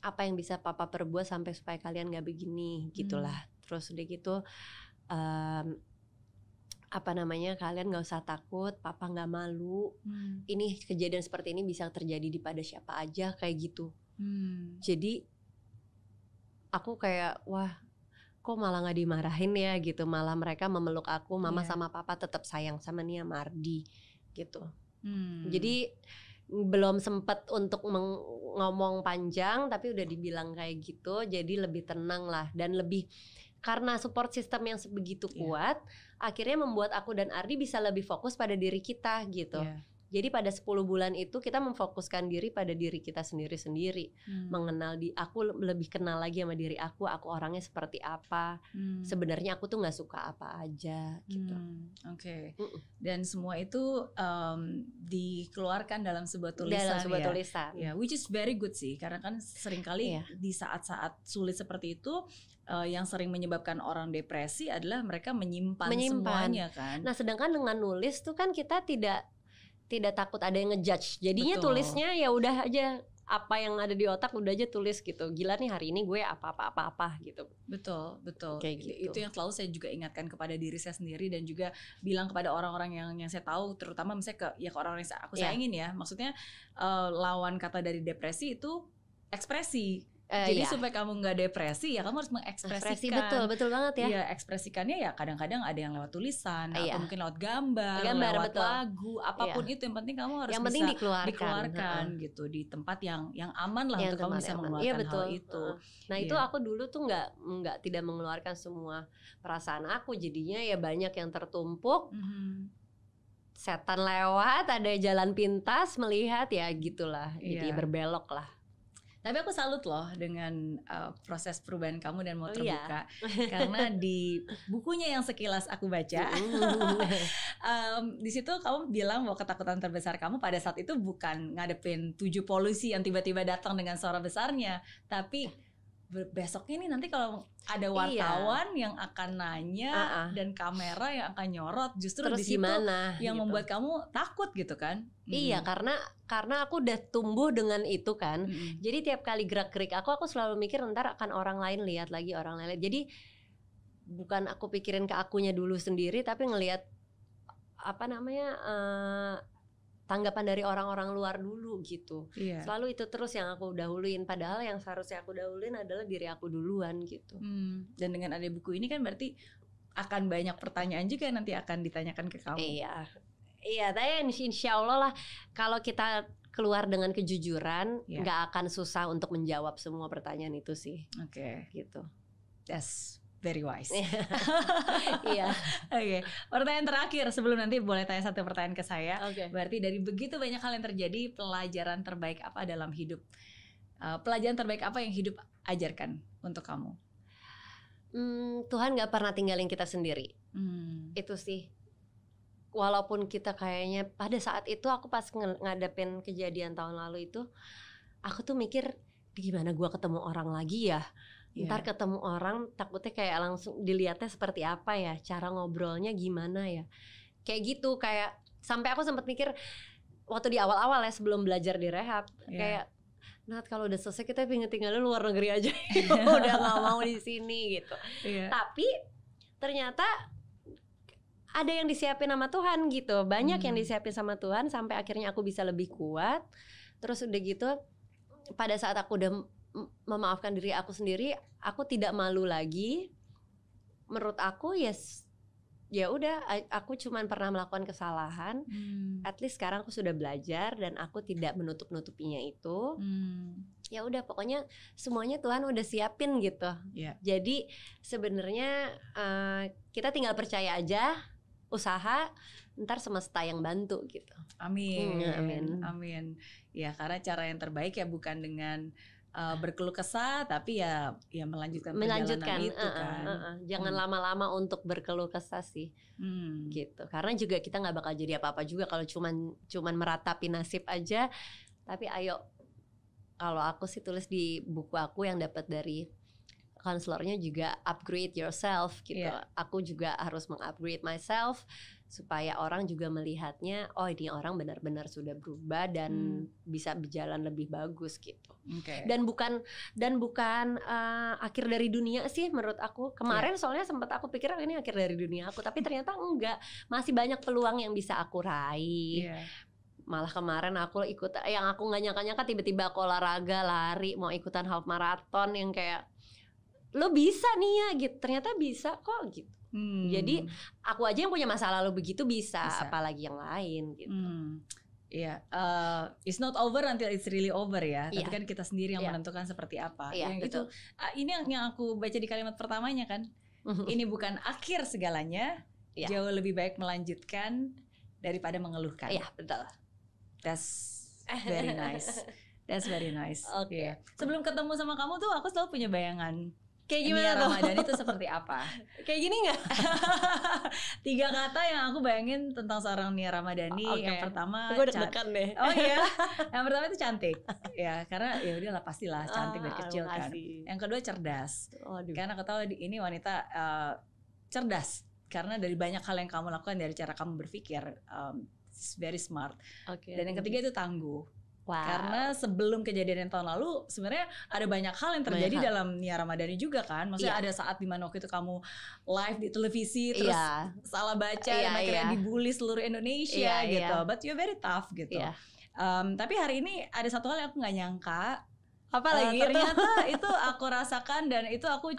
apa yang bisa papa perbuat sampai supaya kalian gak begini gitulah. Hmm. Terus udah gitu um, apa namanya kalian nggak usah takut papa nggak malu hmm. ini kejadian seperti ini bisa terjadi di pada siapa aja kayak gitu Hmm. Jadi aku kayak wah kok malah gak dimarahin ya gitu malah mereka memeluk aku mama yeah. sama papa tetap sayang sama Nia Mardi gitu hmm. jadi belum sempet untuk ngomong panjang tapi udah dibilang kayak gitu jadi lebih tenang lah dan lebih karena support system yang sebegitu yeah. kuat akhirnya membuat aku dan Ardi bisa lebih fokus pada diri kita gitu yeah. Jadi pada 10 bulan itu kita memfokuskan diri pada diri kita sendiri-sendiri, hmm. mengenal di aku lebih kenal lagi sama diri aku, aku orangnya seperti apa, hmm. sebenarnya aku tuh nggak suka apa aja gitu. Hmm. Oke. Okay. Uh-uh. Dan semua itu um, dikeluarkan dalam sebuah tulisan. Dalam sebuah ya. tulisan. yeah, which is very good sih, karena kan seringkali yeah. di saat-saat sulit seperti itu uh, yang sering menyebabkan orang depresi adalah mereka menyimpan, menyimpan semuanya kan. Nah, sedangkan dengan nulis tuh kan kita tidak tidak takut ada yang ngejudge jadinya Betul. tulisnya ya udah aja apa yang ada di otak udah aja tulis gitu gila nih hari ini gue apa apa apa apa gitu betul betul Kayak gitu. itu yang selalu saya juga ingatkan kepada diri saya sendiri dan juga bilang kepada orang-orang yang yang saya tahu terutama misalnya ke ya ke orang-orang yang aku yeah. sayangin ya maksudnya uh, lawan kata dari depresi itu ekspresi Uh, Jadi iya. supaya kamu nggak depresi ya kamu harus mengekspresikan. Ekspresi, betul, betul banget ya. Iya, ekspresikannya ya kadang-kadang ada yang lewat tulisan uh, atau iya. mungkin lewat gambar, gambar lewat betul. lagu, apapun iya. itu yang penting kamu harus yang bisa dikeluarkan, dikeluarkan uh. gitu di tempat yang yang aman lah yang untuk kamu bisa aman. mengeluarkan iya, betul. hal itu. Nah, yeah. itu aku dulu tuh nggak nggak tidak mengeluarkan semua perasaan aku jadinya ya banyak yang tertumpuk. Mm -hmm setan lewat, ada jalan pintas melihat ya gitulah, jadi iya. berbelok lah. Tapi aku salut loh dengan uh, proses perubahan kamu dan mau oh, terbuka. iya. Karena di bukunya yang sekilas aku baca, um, di situ kamu bilang bahwa ketakutan terbesar kamu pada saat itu bukan ngadepin tujuh polusi yang tiba-tiba datang dengan suara besarnya, tapi besoknya nih nanti kalau ada iya. wartawan iya. yang akan nanya uh -uh. dan kamera yang akan nyorot justru Terus di situ gimana, yang gitu. membuat kamu takut gitu kan iya, hmm. iya karena karena aku udah tumbuh dengan itu kan hmm. jadi tiap kali gerak gerik aku aku selalu mikir ntar akan orang lain lihat lagi orang lain lihat. jadi bukan aku pikirin ke akunya dulu sendiri tapi ngelihat apa namanya uh, tanggapan dari orang-orang luar dulu gitu. Iya. Selalu itu terus yang aku dahuluin padahal yang seharusnya aku dahuluin adalah diri aku duluan gitu. Hmm. Dan dengan ada buku ini kan berarti akan banyak pertanyaan juga nanti akan ditanyakan ke kamu. Iya. Iya, tapi insya Allah lah kalau kita keluar dengan kejujuran iya. nggak gak akan susah untuk menjawab semua pertanyaan itu sih. Oke. Okay. Gitu. Yes very wise. Iya. iya. Oke. Pertanyaan terakhir sebelum nanti boleh tanya satu pertanyaan ke saya. Oke. Okay. Berarti dari begitu banyak hal yang terjadi, pelajaran terbaik apa dalam hidup? Uh, pelajaran terbaik apa yang hidup ajarkan untuk kamu? Hmm, Tuhan nggak pernah tinggalin kita sendiri. Hmm. Itu sih. Walaupun kita kayaknya pada saat itu aku pas ngadepin kejadian tahun lalu itu, aku tuh mikir gimana gue ketemu orang lagi ya yeah. ntar ketemu orang takutnya kayak langsung dilihatnya seperti apa ya cara ngobrolnya gimana ya kayak gitu kayak sampai aku sempat mikir waktu di awal-awal ya sebelum belajar di rehab yeah. kayak Nat kalau udah selesai kita pengen tinggal luar negeri aja udah nggak mau di sini gitu yeah. tapi ternyata ada yang disiapin sama Tuhan gitu banyak hmm. yang disiapin sama Tuhan sampai akhirnya aku bisa lebih kuat terus udah gitu pada saat aku udah memaafkan diri aku sendiri aku tidak malu lagi menurut aku yes ya udah aku cuman pernah melakukan kesalahan hmm. at least sekarang aku sudah belajar dan aku tidak menutup nutupinya itu hmm. ya udah pokoknya semuanya Tuhan udah siapin gitu yeah. jadi sebenarnya uh, kita tinggal percaya aja usaha ntar semesta yang bantu gitu amin hmm, amin amin ya karena cara yang terbaik ya bukan dengan uh, berkeluh kesah tapi ya ya melanjutkan melanjutkan itu uh, kan. Uh, uh, uh. Jangan hmm. lama-lama hmm. untuk berkeluh kesah sih. Hmm. Gitu. Karena juga kita nggak bakal jadi apa-apa juga kalau cuman cuman meratapi nasib aja. Tapi ayo kalau aku sih tulis di buku aku yang dapat dari konselornya juga upgrade yourself gitu. Yeah. Aku juga harus mengupgrade myself supaya orang juga melihatnya oh ini orang benar-benar sudah berubah dan hmm. bisa berjalan lebih bagus gitu okay. dan bukan dan bukan uh, akhir dari dunia sih menurut aku kemarin yeah. soalnya sempat aku pikir oh, ini akhir dari dunia aku tapi ternyata enggak masih banyak peluang yang bisa aku raih yeah malah kemarin aku ikut yang aku nggak nyangka-nyangka tiba-tiba aku olahraga lari mau ikutan half marathon yang kayak lo bisa nih ya gitu ternyata bisa kok gitu Hmm. Jadi aku aja yang punya masa lalu begitu bisa, bisa. apalagi yang lain gitu. Hmm. Iya, yeah. uh, it's not over until it's really over ya. Yeah. Tapi iya. kan kita sendiri yang yeah. menentukan seperti apa. Yeah, yang betul. itu uh, eh, ini yang, yang aku baca di kalimat pertamanya kan. Mhm. ini bukan akhir segalanya. Yeah. Jauh lebih baik melanjutkan daripada mengeluhkan. Iya, yeah, betul. That's very nice. That's very nice. Oke. Okay. Iya. Yeah. Sebelum ketemu sama kamu tuh aku selalu punya bayangan Kayak gimana tuh? Ramadan itu seperti apa? Kayak gini nggak? Tiga kata yang aku bayangin tentang seorang Nia Ramadhani. Okay. Yang pertama, gue deg-degan deh. Oh iya, yang pertama itu cantik. ya karena ya udah pasti pastilah ah, cantik dari kecil kan. Kasih. Yang kedua cerdas. Aduh. Karena aku tahu ini wanita uh, cerdas. Karena dari banyak hal yang kamu lakukan dari cara kamu berpikir, um, very smart. Okay. Dan yang ketiga itu tangguh Wow. Karena sebelum kejadian yang tahun lalu sebenarnya ada banyak hal yang terjadi banyak dalam Nia Ramadhani juga kan. Maksudnya yeah. ada saat di mana waktu itu kamu live di televisi iya. terus yeah. salah baca yeah, dan akhirnya yeah. dibully seluruh Indonesia yeah, iya. gitu. Yeah. But you very tough gitu. Yeah. Iya. Um, tapi hari ini ada satu hal yang aku nggak nyangka. Eh, Apa lagi? Uh, ternyata itu aku rasakan dan itu aku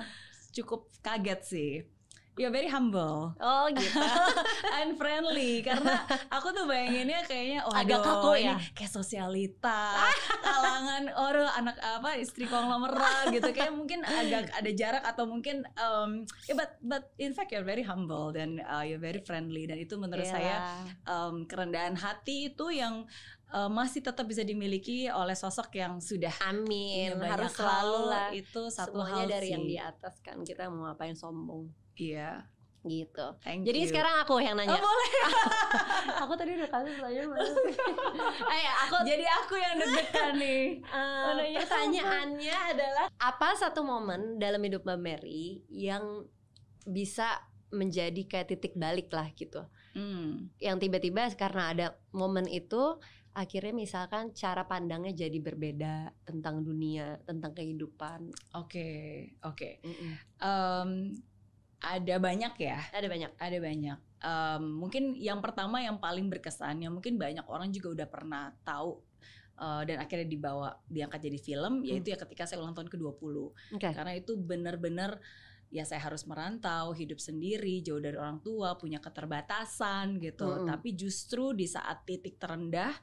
cukup kaget sih ya very humble. Oh gitu. and friendly karena aku tuh bayanginnya kayaknya oh agak kaku ya. Kayak sosialita, kalangan orang oh, anak apa istri konglomerat gitu kayak mungkin agak ada jarak atau mungkin um, yeah, but but in fact you're very humble dan uh, you're very friendly dan itu menurut yeah. saya um, kerendahan hati itu yang uh, masih tetap bisa dimiliki oleh sosok yang sudah amin harus selalu itu satu semuanya hal dari sih. yang di atas kan kita mau ngapain sombong Iya. Gitu. Thank Jadi you. sekarang aku yang nanya. Oh, boleh. aku tadi udah kasih pertanyaan mana sih? Eh, aku Jadi aku yang deg-degan nih. Uh, pertanyaannya apa? adalah apa satu momen dalam hidup Mbak Mary yang bisa menjadi kayak titik balik lah gitu. Hmm. Yang tiba-tiba karena ada momen itu akhirnya misalkan cara pandangnya jadi berbeda tentang dunia, tentang kehidupan. Oke, okay, oke. Okay. Mm -mm. Ada banyak ya. Ada banyak. Ada banyak. Um, mungkin yang pertama yang paling berkesan yang mungkin banyak orang juga udah pernah tahu uh, dan akhirnya dibawa diangkat jadi film hmm. yaitu ya ketika saya ulang tahun ke-20. Okay. Karena itu benar-benar ya saya harus merantau, hidup sendiri, jauh dari orang tua, punya keterbatasan gitu. Hmm. Tapi justru di saat titik terendah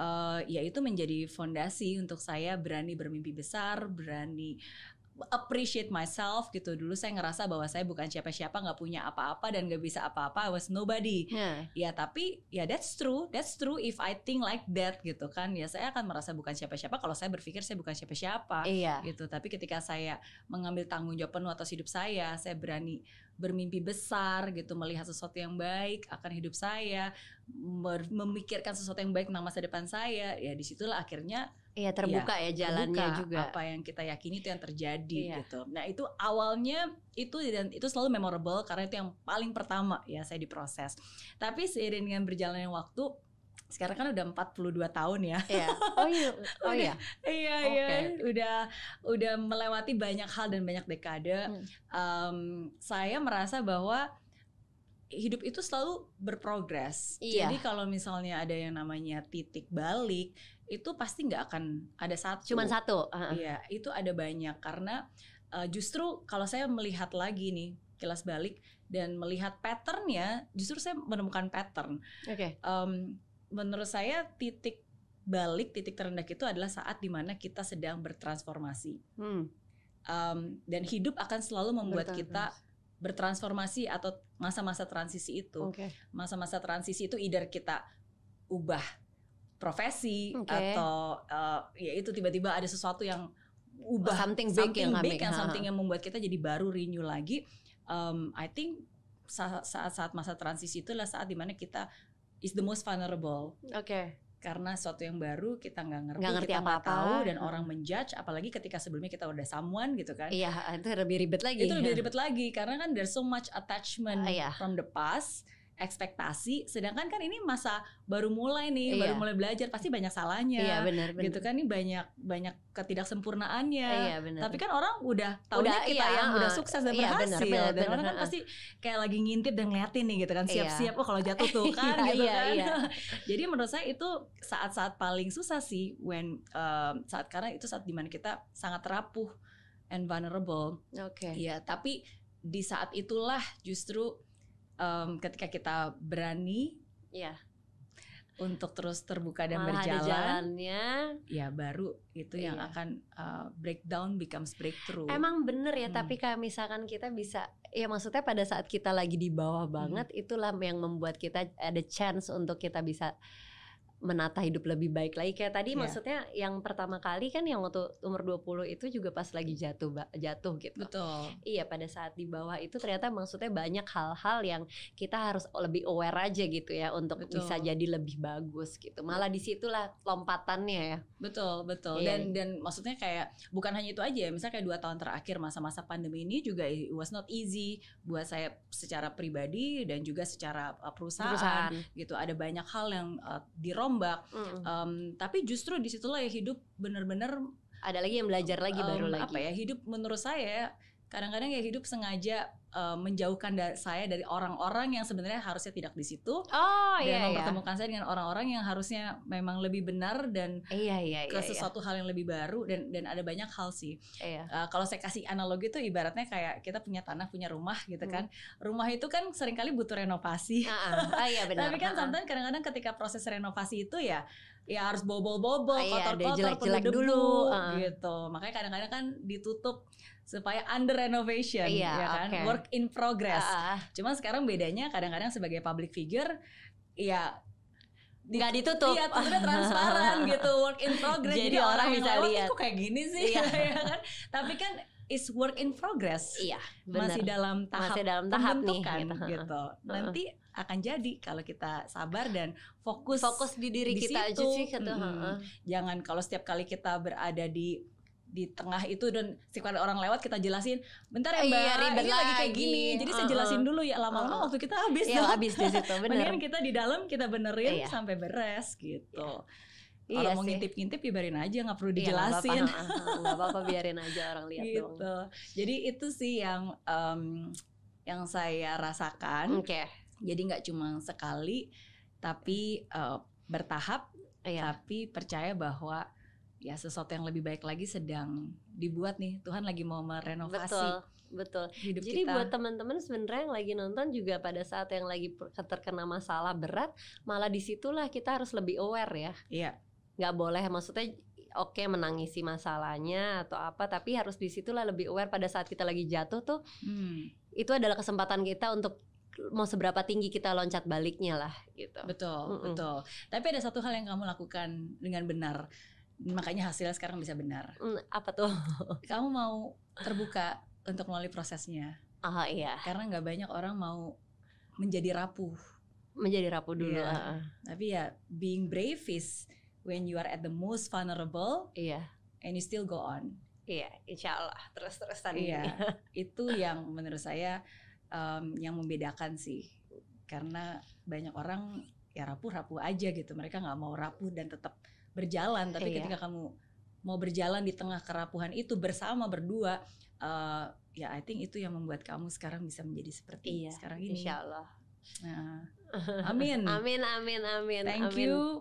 uh, ya itu menjadi fondasi untuk saya berani bermimpi besar, berani appreciate myself gitu dulu saya ngerasa bahwa saya bukan siapa-siapa nggak punya apa-apa dan nggak bisa apa-apa I was nobody yeah. ya tapi ya that's true that's true if I think like that gitu kan ya saya akan merasa bukan siapa-siapa kalau saya berpikir saya bukan siapa-siapa iya. gitu tapi ketika saya mengambil tanggung jawab penuh atas hidup saya saya berani bermimpi besar gitu melihat sesuatu yang baik akan hidup saya memikirkan sesuatu yang baik tentang masa depan saya ya disitulah akhirnya Iya ya terbuka ya, ya jalannya terbuka juga. Apa yang kita yakini itu yang terjadi iya. gitu. Nah itu awalnya itu dan itu selalu memorable karena itu yang paling pertama ya saya diproses. Tapi seiring dengan berjalannya waktu sekarang kan udah 42 tahun ya. Yeah. Oh iya. Oh iya. Oh iya iya. Okay. Iya. Udah udah melewati banyak hal dan banyak dekade. Hmm. Um, saya merasa bahwa hidup itu selalu berprogres. Yeah. Jadi kalau misalnya ada yang namanya titik balik, itu pasti nggak akan ada satu. Cuman satu. Uh -huh. Iya, itu ada banyak karena uh, justru kalau saya melihat lagi nih kilas balik dan melihat patternnya, justru saya menemukan pattern. Oke. Okay. Um, menurut saya titik balik titik terendah itu adalah saat dimana kita sedang bertransformasi hmm. um, dan hidup akan selalu membuat kita bertransformasi atau masa-masa transisi itu masa-masa okay. transisi itu either kita ubah profesi okay. atau uh, ya itu tiba-tiba ada sesuatu yang ubah oh, something big, yang, big yang something yang membuat kita jadi baru renew lagi um, I think saat-saat masa transisi itulah saat dimana kita is the most vulnerable. Oke. Okay. Karena sesuatu yang baru kita nggak ngerti, gak ngerti kita nggak tahu dan hmm. orang menjudge, apalagi ketika sebelumnya kita udah someone gitu kan? Iya, itu lebih ribet lagi. Itu lebih ribet lagi karena kan there's so much attachment uh, iya. yeah. from the past ekspektasi sedangkan kan ini masa baru mulai nih iya. baru mulai belajar pasti banyak salahnya iya, bener, bener. gitu kan ini banyak banyak ketidaksempurnaannya iya, bener. tapi kan orang udah tahu udah, kita iya, yang uh, udah ah, sukses dan iya, berhasil bener, bener, dan bener, orang kan kan pasti kayak lagi ngintip dan ngeliatin nih gitu kan iya. siap-siap iya. oh kalau jatuh tuh iya, kan gitu iya, kan iya. jadi menurut saya itu saat-saat paling susah sih when um, saat karena itu saat dimana kita sangat rapuh and vulnerable oke okay. ya tapi di saat itulah justru um, ketika kita berani ya untuk terus terbuka dan Malah berjalan ya baru itu iya. yang akan uh, breakdown becomes breakthrough emang bener ya hmm. tapi kalau misalkan kita bisa ya maksudnya pada saat kita lagi di bawah hmm. banget hmm. itulah yang membuat kita ada chance untuk kita bisa menata hidup lebih baik lagi kayak tadi yeah. maksudnya yang pertama kali kan yang waktu umur 20 itu juga pas lagi jatuh jatuh gitu. Betul. Iya, pada saat di bawah itu ternyata maksudnya banyak hal-hal yang kita harus lebih aware aja gitu ya untuk betul. bisa jadi lebih bagus gitu. Malah disitulah lompatannya ya. Betul, betul. Yeah. Dan iya. dan maksudnya kayak bukan hanya itu aja ya. Misalnya kayak dua tahun terakhir masa-masa pandemi ini juga it was not easy buat saya secara pribadi dan juga secara uh, perusahaan, perusahaan. gitu. Ada banyak hal yang uh, di tombak. Mm. Um, tapi justru disitulah ya hidup benar-benar ada lagi yang belajar lagi um, baru lagi. Apa ya hidup menurut saya kadang-kadang ya hidup sengaja uh, menjauhkan da saya dari orang-orang yang sebenarnya harusnya tidak di situ oh, dan iya, iya. mempertemukan iya. saya dengan orang-orang yang harusnya memang lebih benar dan iya, iya, iya, ke iya. sesuatu iya. hal yang lebih baru dan dan ada banyak hal sih iya. uh, kalau saya kasih analogi itu ibaratnya kayak kita punya tanah punya rumah gitu kan. hmm. kan rumah itu kan seringkali butuh renovasi uh -uh. Uh, iya, benar. tapi kan uh -uh. kadang-kadang ketika proses renovasi itu ya ya harus bobol-bobol, oh, kotor-kotor, iya, jelek-jelek dulu uh. gitu. Makanya kadang-kadang kan ditutup supaya under renovation iya, ya kan, okay. work in progress. Uh. Cuman sekarang bedanya kadang-kadang sebagai public figure ya nggak ditutup. Iya, tutupnya transparan gitu, work in progress. Jadi, Jadi orang, orang bisa lihat. Kok kayak gini sih, iya. ya kan? Tapi kan is work in progress. Iya, bener. masih dalam tahap masih dalam tahap nih gitu. gitu. Nanti akan jadi kalau kita sabar dan fokus fokus di diri di kita situ. aja sih kata hmm. jangan kalau setiap kali kita berada di di tengah itu dan setiap orang lewat kita jelasin bentar ya iya, mbak iya, ini lagi, lagi kayak gini jadi uh-uh. saya jelasin dulu ya lama-lama uh-uh. waktu kita habis ya, habis di situ benar kita di dalam kita benerin iya. sampai beres gitu iya. kalau iya mau ngintip-ngintip ya biarin aja nggak perlu iya, dijelasin iya, apa-apa biarin aja orang lihat gitu. dong jadi itu sih yang um, yang saya rasakan okay. Jadi nggak cuma sekali, tapi uh, bertahap. Iya. Tapi percaya bahwa ya sesuatu yang lebih baik lagi sedang dibuat nih Tuhan lagi mau merenovasi betul betul hidup jadi kita. buat teman-teman sebenarnya yang lagi nonton juga pada saat yang lagi terkena masalah berat malah disitulah kita harus lebih aware ya iya nggak boleh maksudnya oke okay, menangisi masalahnya atau apa tapi harus disitulah lebih aware pada saat kita lagi jatuh tuh hmm. itu adalah kesempatan kita untuk mau seberapa tinggi kita loncat baliknya lah gitu. Betul, mm -mm. betul. Tapi ada satu hal yang kamu lakukan dengan benar. Makanya hasilnya sekarang bisa benar. Mm, apa tuh? Kamu mau terbuka untuk melalui prosesnya. Oh iya. Karena nggak banyak orang mau menjadi rapuh. Menjadi rapuh dulu. Yeah. Iya. Uh ah. -uh. Tapi ya being brave is when you are at the most vulnerable. Iya. Yeah. And you still go on. Iya, yeah, insya Allah terus-terusan. Iya, itu yang menurut saya um, yang membedakan sih karena banyak orang ya rapuh-rapuh aja gitu mereka nggak mau rapuh dan tetap berjalan tapi iya. ketika kamu mau berjalan di tengah kerapuhan itu bersama berdua uh, ya I think itu yang membuat kamu sekarang bisa menjadi seperti iya, sekarang ini Insya Allah nah, amin amin amin amin thank amin. you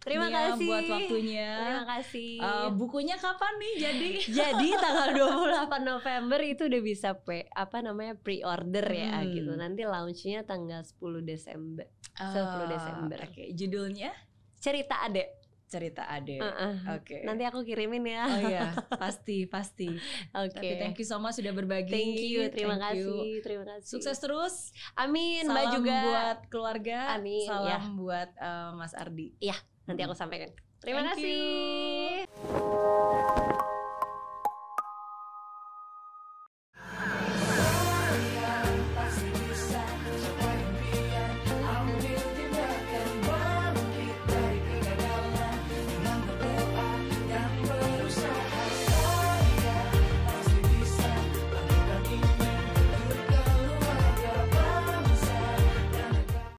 Terima ya, kasih buat waktunya. Terima kasih. Uh, bukunya kapan nih? Jadi jadi tanggal 28 November itu udah bisa pre, apa namanya pre-order ya hmm. gitu. Nanti launchnya tanggal 10 Desember. Uh, 10 Desember. Oke, okay. judulnya Cerita Adek cerita Ade. Uh -uh. Oke. Okay. Nanti aku kirimin ya. Oh iya, pasti, pasti. Oke. Okay. Tapi thank you so much sudah berbagi. Thank you, terima thank kasih, you. terima kasih. Sukses terus. Amin, Salam Mbak juga. buat keluarga. Amin. Salam ya. buat uh, Mas Ardi. Iya. Nanti aku sampaikan. Terima Thank kasih. You.